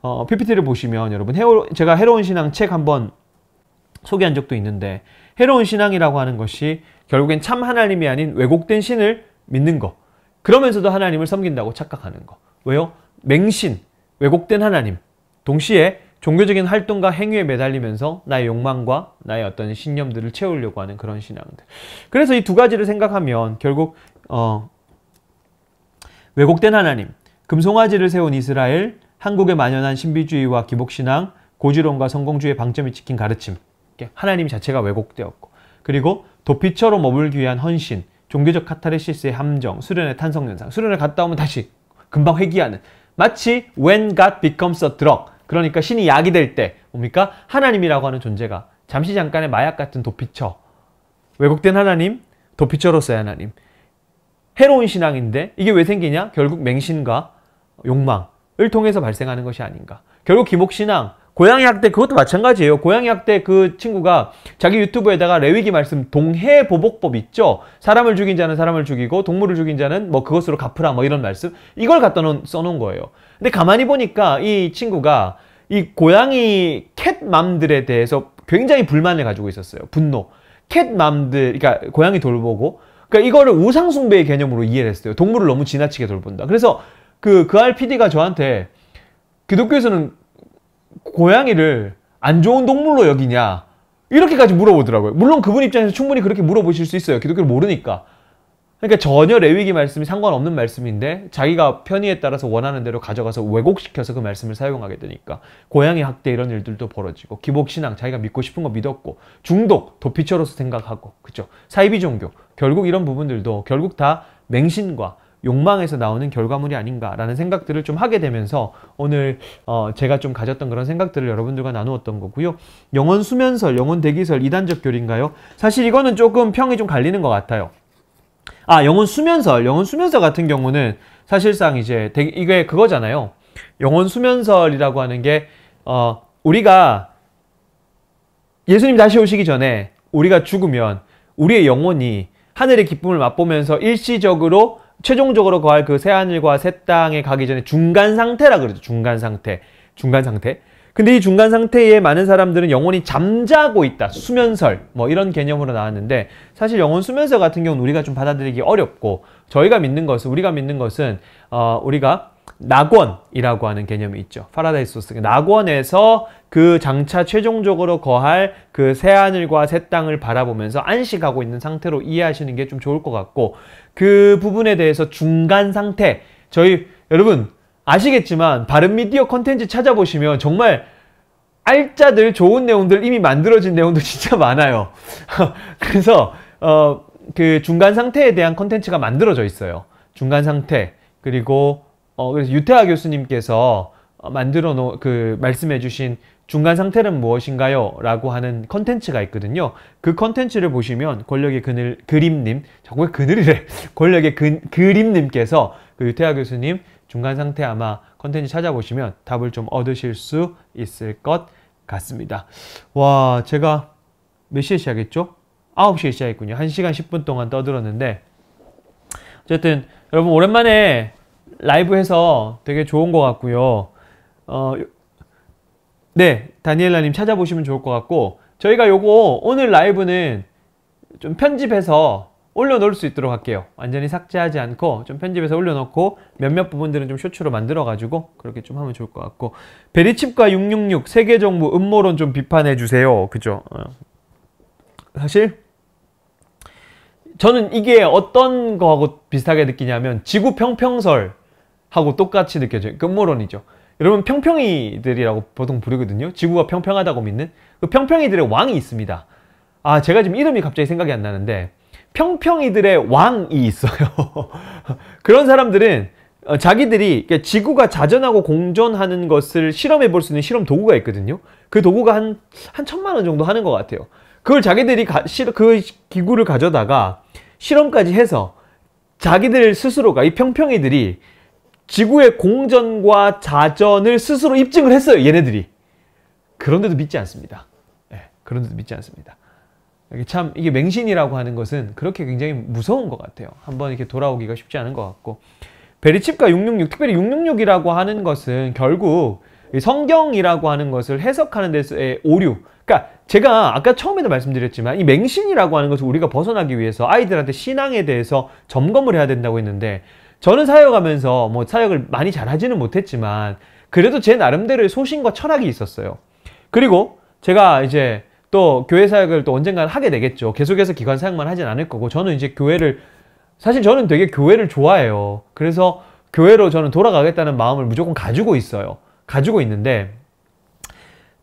어, PPT를 보시면 여러분 해로, 제가 해로운 신앙 책 한번 소개한 적도 있는데 해로운 신앙이라고 하는 것이 결국엔 참 하나님이 아닌 왜곡된 신을 믿는 것. 그러면서도 하나님을 섬긴다고 착각하는 것. 왜요? 맹신, 왜곡된 하나님. 동시에 종교적인 활동과 행위에 매달리면서 나의 욕망과 나의 어떤 신념들을 채우려고 하는 그런 신앙들. 그래서 이 두 가지를 생각하면 결국 어, 왜곡된 하나님, 금송아지를 세운 이스라엘, 한국의 만연한 신비주의와 기복신앙, 고지론과 성공주의 방점이 찍힌 가르침, 하나님 자체가 왜곡되었고 그리고 도피처로 머물기 위한 헌신, 종교적 카타르시스의 함정, 수련의 탄성현상, 수련을 갔다 오면 다시 금방 회귀하는 마치 When God Becomes a Drug 그러니까 신이 약이 될 때 뭡니까? 하나님이라고 하는 존재가 잠시 잠깐의 마약 같은 도피처 왜곡된 하나님, 도피처로서의 하나님 해로운 신앙인데 이게 왜 생기냐? 결국 맹신과 욕망을 통해서 발생하는 것이 아닌가. 결국 기목신앙, 고양이 학대 그것도 마찬가지예요. 고양이 학대 그 친구가 자기 유튜브에다가 레위기 말씀 동해 보복법 있죠. 사람을 죽인 자는 사람을 죽이고 동물을 죽인 자는 뭐 그것으로 갚으라 뭐 이런 말씀 이걸 갖다 놓은, 써놓은 거예요. 근데 가만히 보니까 이 친구가 이 고양이 캣맘들에 대해서 굉장히 불만을 가지고 있었어요. 분노. 캣맘들 그러니까 고양이 돌보고 그러니까 이거를 우상숭배의 개념으로 이해를 했어요. 동물을 너무 지나치게 돌본다. 그래서 그 그 r PD가 저한테 기독교에서는 고양이를 안 좋은 동물로 여기냐 이렇게까지 물어보더라고요. 물론 그분 입장에서 충분히 그렇게 물어보실 수 있어요. 기독교를 모르니까. 그러니까 전혀 레위기 말씀이 상관없는 말씀인데 자기가 편의에 따라서 원하는 대로 가져가서 왜곡시켜서 그 말씀을 사용하게 되니까 고양이 학대 이런 일들도 벌어지고 기복신앙 자기가 믿고 싶은 거 믿었고 중독 도피처로서 생각하고 그죠 사이비 종교 결국 이런 부분들도 결국 다 맹신과 욕망에서 나오는 결과물이 아닌가라는 생각들을 좀 하게 되면서 오늘 어 제가 좀 가졌던 그런 생각들을 여러분들과 나누었던 거고요. 영혼 수면설, 영혼 대기설, 이단적 교리인가요? 사실 이거는 조금 평이 좀 갈리는 것 같아요. 아, 영혼 수면설, 영혼 수면설 같은 경우는 사실상 이제 되게, 이게 그거잖아요. 영혼 수면설이라고 하는 게 어, 우리가 예수님 다시 오시기 전에 우리가 죽으면 우리의 영혼이 하늘의 기쁨을 맛보면서 일시적으로 최종적으로 거할 그새 하늘과 새 땅에 가기 전에 중간 상태라 그러죠. 중간 상태. 중간 상태. 근데 이 중간 상태에 많은 사람들은 영혼이 잠자고 있다. 수면설. 뭐 이런 개념으로 나왔는데 사실 영혼 수면설 같은 경우는 우리가 좀 받아들이기 어렵고 저희가 믿는 것은 우리가 믿는 것은 어 우리가 낙원이라고 하는 개념이 있죠. 파라다이스 소스. 낙원에서 그 장차 최종적으로 거할 그 새하늘과 새 땅을 바라보면서 안식하고 있는 상태로 이해하시는 게 좀 좋을 것 같고 그 부분에 대해서 중간 상태 저희 여러분 아시겠지만 바른미디어 컨텐츠 찾아보시면 정말 알짜들 좋은 내용들 이미 만들어진 내용도 진짜 많아요. 그래서 어, 그 중간 상태에 대한 컨텐츠가 만들어져 있어요. 중간 상태 그리고 어, 그래서 유태하 교수님께서 어, 만들어 놓은 그 말씀해 주신 중간 상태는 무엇인가요? 라고 하는 컨텐츠가 있거든요. 그 컨텐츠를 보시면 권력의 그늘, 그림님, 자꾸 그늘이래. 권력의 그, 그림님께서 그 유태하 교수님 중간 상태 아마 컨텐츠 찾아보시면 답을 좀 얻으실 수 있을 것 같습니다. 와, 제가 몇 시에 시작했죠? 9시에 시작했군요. 1시간 10분 동안 떠들었는데 어쨌든 여러분 오랜만에 라이브해서 되게 좋은 것 같고요. 어, 네, 다니엘라님 찾아보시면 좋을 것 같고 저희가 요거 오늘 라이브는 좀 편집해서 올려놓을 수 있도록 할게요. 완전히 삭제하지 않고 좀 편집해서 올려놓고 몇몇 부분들은 좀 쇼츠로 만들어가지고 그렇게 좀 하면 좋을 것 같고 베리칩과 666 세계정부 음모론 좀 비판해주세요. 그죠? 어. 사실 저는 이게 어떤 거하고 비슷하게 느끼냐면 지구 평평설 하고 똑같이 느껴져요. 끝모론이죠. 여러분 평평이들이라고 보통 부르거든요. 지구가 평평하다고 믿는 그 평평이들의 왕이 있습니다. 아 제가 지금 이름이 갑자기 생각이 안 나는데 평평이들의 왕이 있어요. 그런 사람들은 어, 자기들이 지구가 자전하고 공존하는 것을 실험해 볼 수 있는 실험 도구가 있거든요. 그 도구가 한, 한 천만 원 정도 하는 것 같아요. 그걸 자기들이 가, 실, 그 기구를 가져다가 실험까지 해서 자기들 스스로가 이 평평이들이 지구의 공전과 자전을 스스로 입증을 했어요. 얘네들이. 그런데도 믿지 않습니다. 예, 그런데도 믿지 않습니다. 이게 참 이게 맹신이라고 하는 것은 그렇게 굉장히 무서운 것 같아요. 한번 이렇게 돌아오기가 쉽지 않은 것 같고 베리칩과 666, 특별히 666이라고 하는 것은 결국 성경이라고 하는 것을 해석하는 데서의 오류. 그러니까 제가 아까 처음에도 말씀드렸지만 이 맹신이라고 하는 것을 우리가 벗어나기 위해서 아이들한테 신앙에 대해서 점검을 해야 된다고 했는데 저는 사역 하면서 뭐 사역을 많이 잘 하지는 못했지만 그래도 제 나름대로의 소신과 철학이 있었어요. 그리고 제가 이제 또 교회 사역을 또 언젠가는 하게 되겠죠. 계속해서 기관 사역만 하진 않을 거고 저는 이제 교회를 사실 저는 되게 교회를 좋아해요. 그래서 교회로 저는 돌아가겠다는 마음을 무조건 가지고 있어요. 가지고 있는데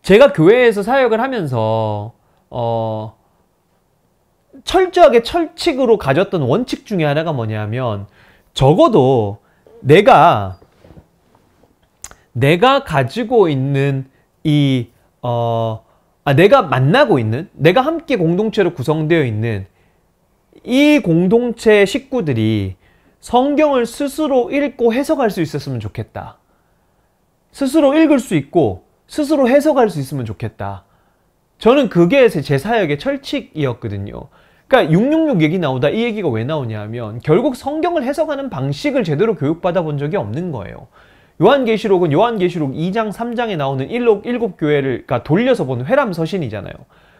제가 교회에서 사역을 하면서 어 철저하게 철칙으로 가졌던 원칙 중에 하나가 뭐냐면 적어도 내가 내가 가지고 있는 이 어, 아, 내가 만나고 있는 내가 함께 공동체로 구성되어 있는 이 공동체 식구들이 성경을 스스로 읽고 해석할 수 있었으면 좋겠다. 스스로 읽을 수 있고 스스로 해석할 수 있으면 좋겠다. 저는 그게 제 사역의 철칙이었거든요. 그러니까 666 얘기 나오다 이 얘기가 왜 나오냐면 결국 성경을 해석하는 방식을 제대로 교육받아 본 적이 없는 거예요. 요한계시록은 요한계시록 2장 3장에 나오는 일록 일곱 교회를 돌려서 본 회람 서신이잖아요.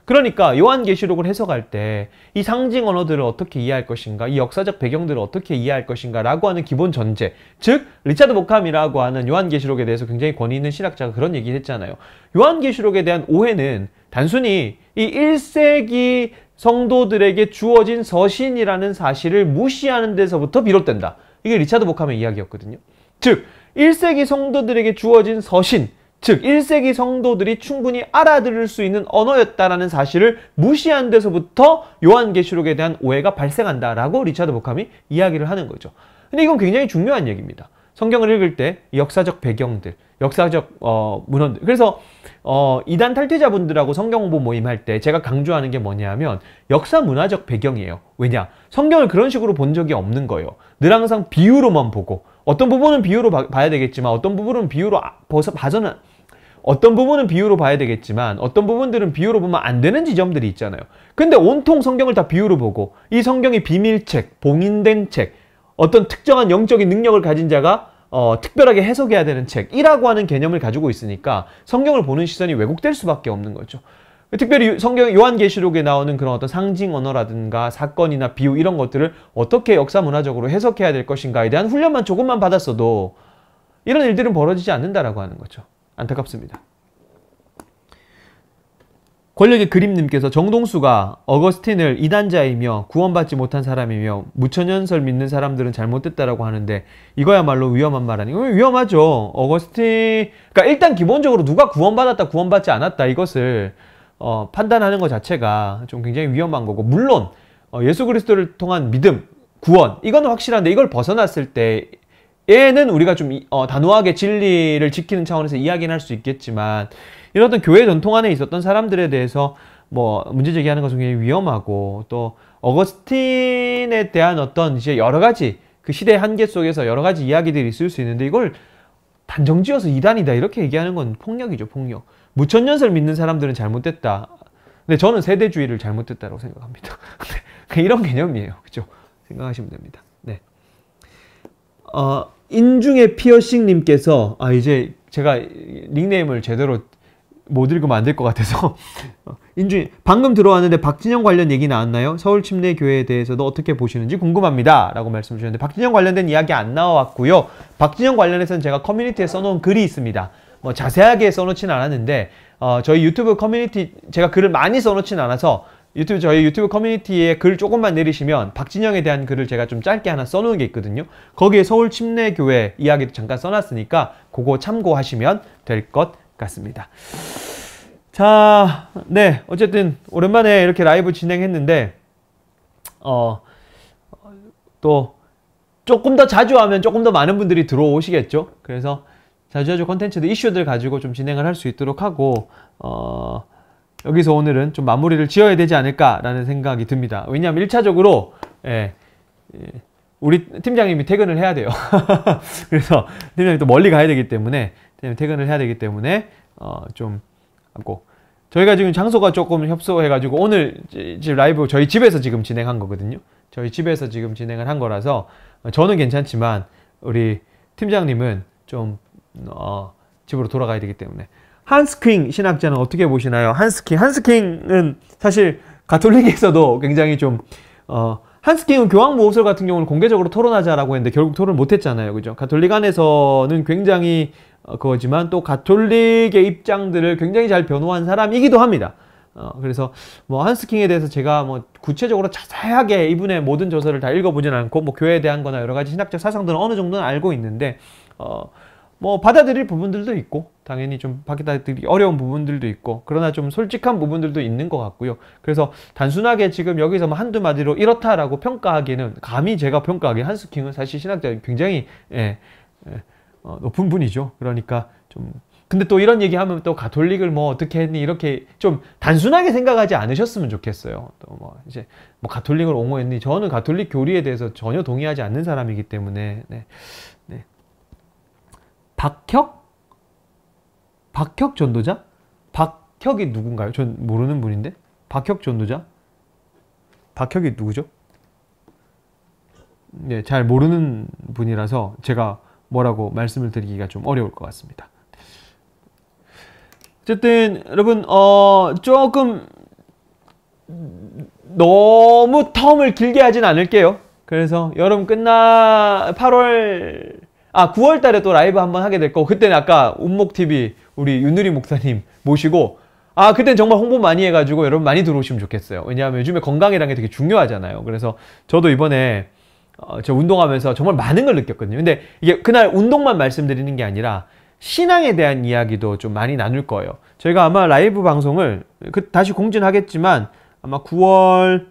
그러니까 요한계시록을 해석할 때 이 상징 언어들을 어떻게 이해할 것인가, 이 역사적 배경들을 어떻게 이해할 것인가라고 하는 기본 전제, 즉 리차드 보캄이라고 하는 요한계시록에 대해서 굉장히 권위 있는 신학자가 그런 얘기를 했잖아요. 요한계시록에 대한 오해는 단순히 이 1세기 성도들에게 주어진 서신이라는 사실을 무시하는 데서부터 비롯된다. 이게 리차드 복함의 이야기였거든요. 즉, 1세기 성도들에게 주어진 서신, 즉 1세기 성도들이 충분히 알아들을 수 있는 언어였다라는 사실을 무시한 데서부터 요한계시록에 대한 오해가 발생한다라고 리차드 복함이 이야기를 하는 거죠. 근데 이건 굉장히 중요한 얘기입니다. 성경을 읽을 때 역사적 배경들, 역사적 어, 문헌 들 그래서 어, 이단 탈퇴자분들하고 성경 공부 모임할 때 제가 강조하는 게 뭐냐면 역사 문화적 배경이에요. 왜냐? 성경을 그런 식으로 본 적이 없는 거예요. 늘 항상 비유로만 보고 어떤 부분은 비유로 봐, 야 되겠지만 어떤 부분은 비유로 아, 벗어, 봐서는 어떤 부분은 비유로 봐야 되겠지만 어떤 부분들은 비유로 보면 안 되는 지점들이 있잖아요. 근데 온통 성경을 다 비유로 보고 이 성경이 비밀책, 봉인된 책, 어떤 특정한 영적인 능력을 가진 자가 어, 특별하게 해석해야 되는 책이라고 하는 개념을 가지고 있으니까 성경을 보는 시선이 왜곡될 수밖에 없는 거죠. 특별히 성경 요한계시록에 나오는 그런 어떤 상징 언어라든가 사건이나 비유 이런 것들을 어떻게 역사 문화적으로 해석해야 될 것인가에 대한 훈련만 조금만 받았어도 이런 일들은 벌어지지 않는다라고 하는 거죠. 안타깝습니다. 권력의 그림님께서 정동수가 어거스틴을 이단자이며 구원받지 못한 사람이며 무천연설 믿는 사람들은 잘못됐다라고 하는데 이거야말로 위험한 말 아니에요? 위험하죠. 어거스틴 그러니까 일단 기본적으로 누가 구원받았다 구원받지 않았다 이것을 어, 판단하는 것 자체가 좀 굉장히 위험한 거고 물론 어, 예수 그리스도를 통한 믿음 구원 이건 확실한데 이걸 벗어났을 때에는 우리가 좀 어, 단호하게 진리를 지키는 차원에서 이야기는 할 수 있겠지만 이런 어떤 교회 전통 안에 있었던 사람들에 대해서 뭐 문제 제기하는 것은 굉장히 위험하고 또 어거스틴에 대한 어떤 이제 여러 가지 그시대 한계 속에서 여러 가지 이야기들이 있을 수 있는데 이걸 단정지어서 이단이다 이렇게 얘기하는 건 폭력이죠 폭력 무천년설 믿는 사람들은 잘못됐다 근데 저는 세대주의를 잘못됐다고 생각합니다 네, 이런 개념이에요 그죠 생각하시면 됩니다 네. 어, 인중의 피어싱 님께서 아 이제 제가 닉네임을 제대로 못 읽으면 안 될 것 같아서 어, 인중이 방금 들어왔는데 박진영 관련 얘기 나왔나요? 서울침례교회에 대해서도 어떻게 보시는지 궁금합니다 라고 말씀 주셨는데 박진영 관련된 이야기 안 나왔고요 박진영 관련해서는 제가 커뮤니티에 써놓은 글이 있습니다 뭐 자세하게 써놓진 않았는데 어, 저희 유튜브 커뮤니티 제가 글을 많이 써놓진 않아서 유튜브 저희 유튜브 커뮤니티에 글 조금만 내리시면 박진영에 대한 글을 제가 좀 짧게 하나 써놓은 게 있거든요. 거기에 서울 침례교회 이야기도 잠깐 써놨으니까 그거 참고하시면 될것 같습니다. 자, 네. 어쨌든 오랜만에 이렇게 라이브 진행했는데 어또 조금 더 자주 하면 조금 더 많은 분들이 들어오시겠죠. 그래서 자주자주 컨텐츠들 이슈들 가지고 좀 진행을 할 수 있도록 하고 어 여기서 오늘은 좀 마무리를 지어야 되지 않을까라는 생각이 듭니다. 왜냐하면 1차적으로 예, 예, 우리 팀장님이 퇴근을 해야 돼요. 그래서 팀장님이 또 멀리 가야 되기 때문에 왜냐면 퇴근을 해야 되기 때문에 어, 좀 하고 저희가 지금 장소가 조금 협소해가지고 오늘 지금 라이브 저희 집에서 지금 진행한 거거든요. 저희 집에서 지금 진행을 한 거라서 어, 저는 괜찮지만 우리 팀장님은 좀 어, 집으로 돌아가야 되기 때문에 한스킹 신학자는 어떻게 보시나요? 한스킹 한스킹은 사실 가톨릭에서도 굉장히 좀 어, 한스킹은 교황 모호설 같은 경우는 공개적으로 토론하자라고 했는데 결국 토론 못했잖아요, 그죠? 가톨릭 안에서는 굉장히 어, 그 거지만 또 가톨릭의 입장들을 굉장히 잘 변호한 사람이기도 합니다. 어, 그래서 뭐 한스킹에 대해서 제가 뭐 구체적으로 자세하게 이분의 모든 저서를 다 읽어보진 않고 뭐 교회에 대한 거나 여러 가지 신학적 사상들은 어느 정도는 알고 있는데 어, 뭐 받아들일 부분들도 있고 당연히 좀 받아들이기 어려운 부분들도 있고 그러나 좀 솔직한 부분들도 있는 것 같고요. 그래서 단순하게 지금 여기서 뭐 한두 마디로 이렇다라고 평가하기는 감히 제가 평가하기 한스킹은 사실 신학자 굉장히 예, 예, 어, 높은 분이죠. 그러니까 좀 근데 또 이런 얘기하면 또 가톨릭을 뭐 어떻게 했니 이렇게 좀 단순하게 생각하지 않으셨으면 좋겠어요. 또 뭐 이제 뭐 가톨릭을 옹호했니 저는 가톨릭 교리에 대해서 전혀 동의하지 않는 사람이기 때문에 네. 네. 박혁 박혁 전도자 박혁이 누군가요? 전 모르는 분인데 박혁 전도자 박혁이 누구죠? 네, 잘 모르는 분이라서 제가 뭐라고 말씀을 드리기가 좀 어려울 것 같습니다. 어쨌든 여러분 어 조금 너무 텀을 길게 하진 않을게요. 그래서 여름 끝나 8월 아 9월 달에 또 라이브 한번 하게 될 거고 그때는 아까 운목 TV 우리 윤누리 목사님 모시고 아그때는 정말 홍보 많이 해가지고 여러분 많이 들어오시면 좋겠어요. 왜냐하면 요즘에 건강이라는 게 되게 중요하잖아요. 그래서 저도 이번에 어, 저 운동하면서 정말 많은 걸 느꼈거든요. 근데 이게 그날 운동만 말씀드리는 게 아니라 신앙에 대한 이야기도 좀 많이 나눌 거예요. 저희가 아마 라이브 방송을 그, 다시 공진하겠지만 아마 9월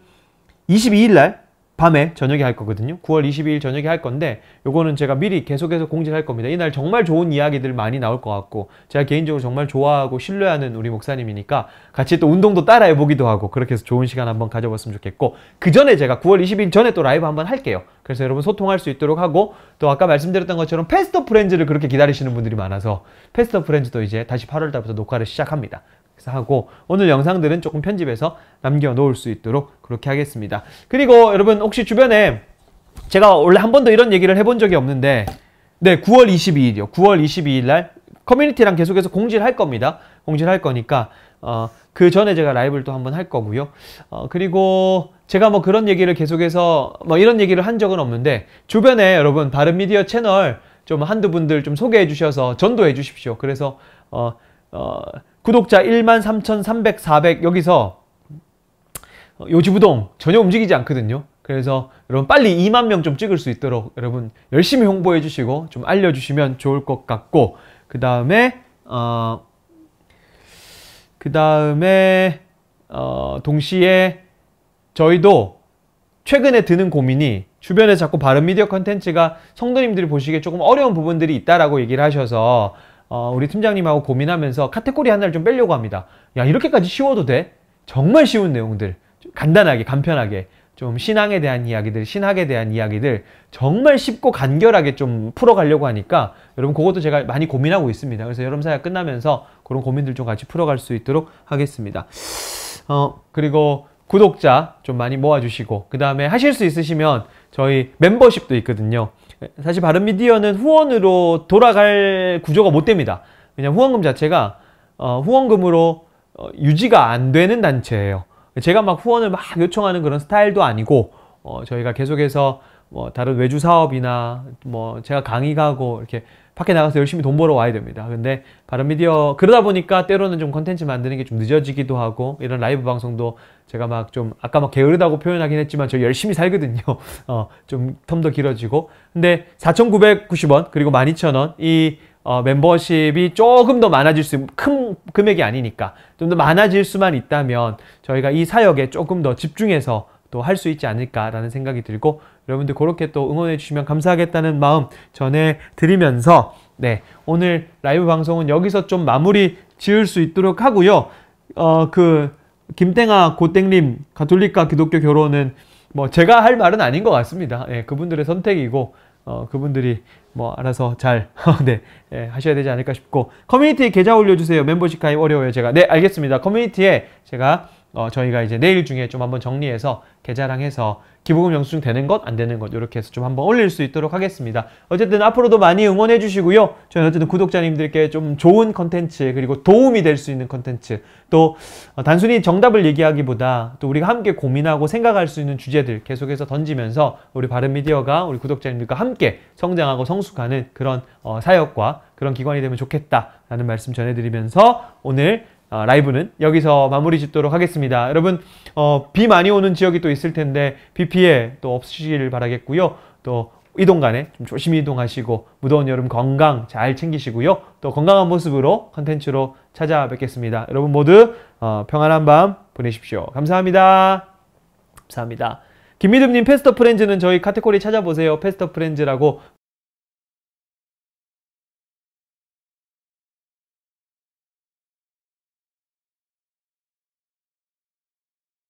22일 날 밤에 저녁에 할 거거든요. 9월 22일 저녁에 할 건데 요거는 제가 미리 계속해서 공지를 할 겁니다. 이날 정말 좋은 이야기들 많이 나올 것 같고 제가 개인적으로 정말 좋아하고 신뢰하는 우리 목사님이니까 같이 또 운동도 따라해 보기도 하고 그렇게 해서 좋은 시간 한번 가져봤으면 좋겠고 그 전에 제가 9월 22일 전에 또 라이브 한번 할게요. 그래서 여러분 소통할 수 있도록 하고 또 아까 말씀드렸던 것처럼 패스터 프렌즈를 그렇게 기다리시는 분들이 많아서 패스터 프렌즈도 이제 다시 8월 달부터 녹화를 시작합니다. 하고 오늘 영상들은 조금 편집해서 남겨놓을 수 있도록 그렇게 하겠습니다. 그리고 여러분 혹시 주변에 제가 원래 한 번도 이런 얘기를 해본 적이 없는데 네 9월 22일이요. 9월 22일 날 커뮤니티랑 계속해서 공지를 할 겁니다. 공지를 할 거니까 어, 그 전에 제가 라이브를 또 한 번 할 거고요. 어, 그리고 제가 뭐 그런 얘기를 계속해서 뭐 이런 얘기를 한 적은 없는데 주변에 여러분 바른미디어 채널 좀 한두 분들 좀 소개해 주셔서 전도해 주십시오. 그래서 어, 어, 구독자 1 3,300, 400 여기서 요지부동 전혀 움직이지 않거든요. 그래서 여러분 빨리 2만 명 좀 찍을 수 있도록 여러분 열심히 홍보해 주시고 좀 알려주시면 좋을 것 같고 그 다음에 어, 그 다음에 어, 동시에 저희도 최근에 드는 고민이 주변에 자꾸 바른 미디어 컨텐츠가 성도님들이 보시기에 조금 어려운 부분들이 있다라고 얘기를 하셔서 어, 우리 팀장님하고 고민하면서 카테고리 하나를 좀 빼려고 합니다. 야 이렇게까지 쉬워도 돼? 정말 쉬운 내용들 간단하게 간편하게 좀 신앙에 대한 이야기들, 신학에 대한 이야기들 정말 쉽고 간결하게 좀 풀어가려고 하니까 여러분 그것도 제가 많이 고민하고 있습니다. 그래서 여러분사가 끝나면서 그런 고민들 좀 같이 풀어갈 수 있도록 하겠습니다. 어 그리고 구독자 좀 많이 모아주시고 그 다음에 하실 수 있으시면 저희 멤버십도 있거든요. 사실 바른미디어는 후원으로 돌아갈 구조가 못 됩니다. 왜냐면 후원금 자체가 어, 후원금으로 어, 유지가 안 되는 단체예요. 제가 막 후원을 막 요청하는 그런 스타일도 아니고 어, 저희가 계속해서 뭐 다른 외주 사업이나 뭐 제가 강의가고 이렇게 밖에 나가서 열심히 돈 벌어 와야 됩니다. 근데 바른미디어 그러다 보니까 때로는 좀 컨텐츠 만드는 게 좀 늦어지기도 하고 이런 라이브 방송도 제가 막 좀 아까 막 게으르다고 표현하긴 했지만 저 열심히 살거든요. 어, 좀 텀도 길어지고 근데 4,990원 그리고 12,000원 이 어, 멤버십이 조금 더 많아질 수, 큰 금액이 아니니까 좀 더 많아질 수만 있다면 저희가 이 사역에 조금 더 집중해서 또 할 수 있지 않을까라는 생각이 들고 여러분들 그렇게 또 응원해 주시면 감사하겠다는 마음 전해 드리면서 네 오늘 라이브 방송은 여기서 좀 마무리 지을 수 있도록 하고요. 어 그 김땡아 고땡님 가톨릭과 기독교 결혼은 뭐 제가 할 말은 아닌 것 같습니다. 예, 그분들의 선택이고 어, 그분들이 뭐 알아서 잘 네, 예, 하셔야 되지 않을까 싶고 커뮤니티 계좌 올려주세요. 멤버십 가입 어려워요 제가. 네 알겠습니다. 커뮤니티에 제가 어, 저희가 이제 내일 중에 좀 한번 정리해서 계좌랑 해서 기부금 영수증 되는 것, 안 되는 것 이렇게 해서 좀 한번 올릴 수 있도록 하겠습니다. 어쨌든 앞으로도 많이 응원해 주시고요. 저는 어쨌든 구독자님들께 좀 좋은 컨텐츠 그리고 도움이 될 수 있는 컨텐츠 또 어, 단순히 정답을 얘기하기보다 또 우리가 함께 고민하고 생각할 수 있는 주제들 계속해서 던지면서 우리 바른미디어가 우리 구독자님들과 함께 성장하고 성숙하는 그런 어, 사역과 그런 기관이 되면 좋겠다라는 말씀 전해드리면서 오늘 어, 라이브는 여기서 마무리 짓도록 하겠습니다. 여러분 어, 비 많이 오는 지역이 또 있을 텐데 비 피해 또 없으시길 바라겠고요. 또 이동간에 좀 조심히 이동하시고 무더운 여름 건강 잘 챙기시고요. 또 건강한 모습으로 컨텐츠로 찾아뵙겠습니다. 여러분 모두 어, 평안한 밤 보내십시오. 감사합니다. 감사합니다. 김미듬님 페스터 프렌즈는 저희 카테고리 찾아보세요. 페스터 프렌즈라고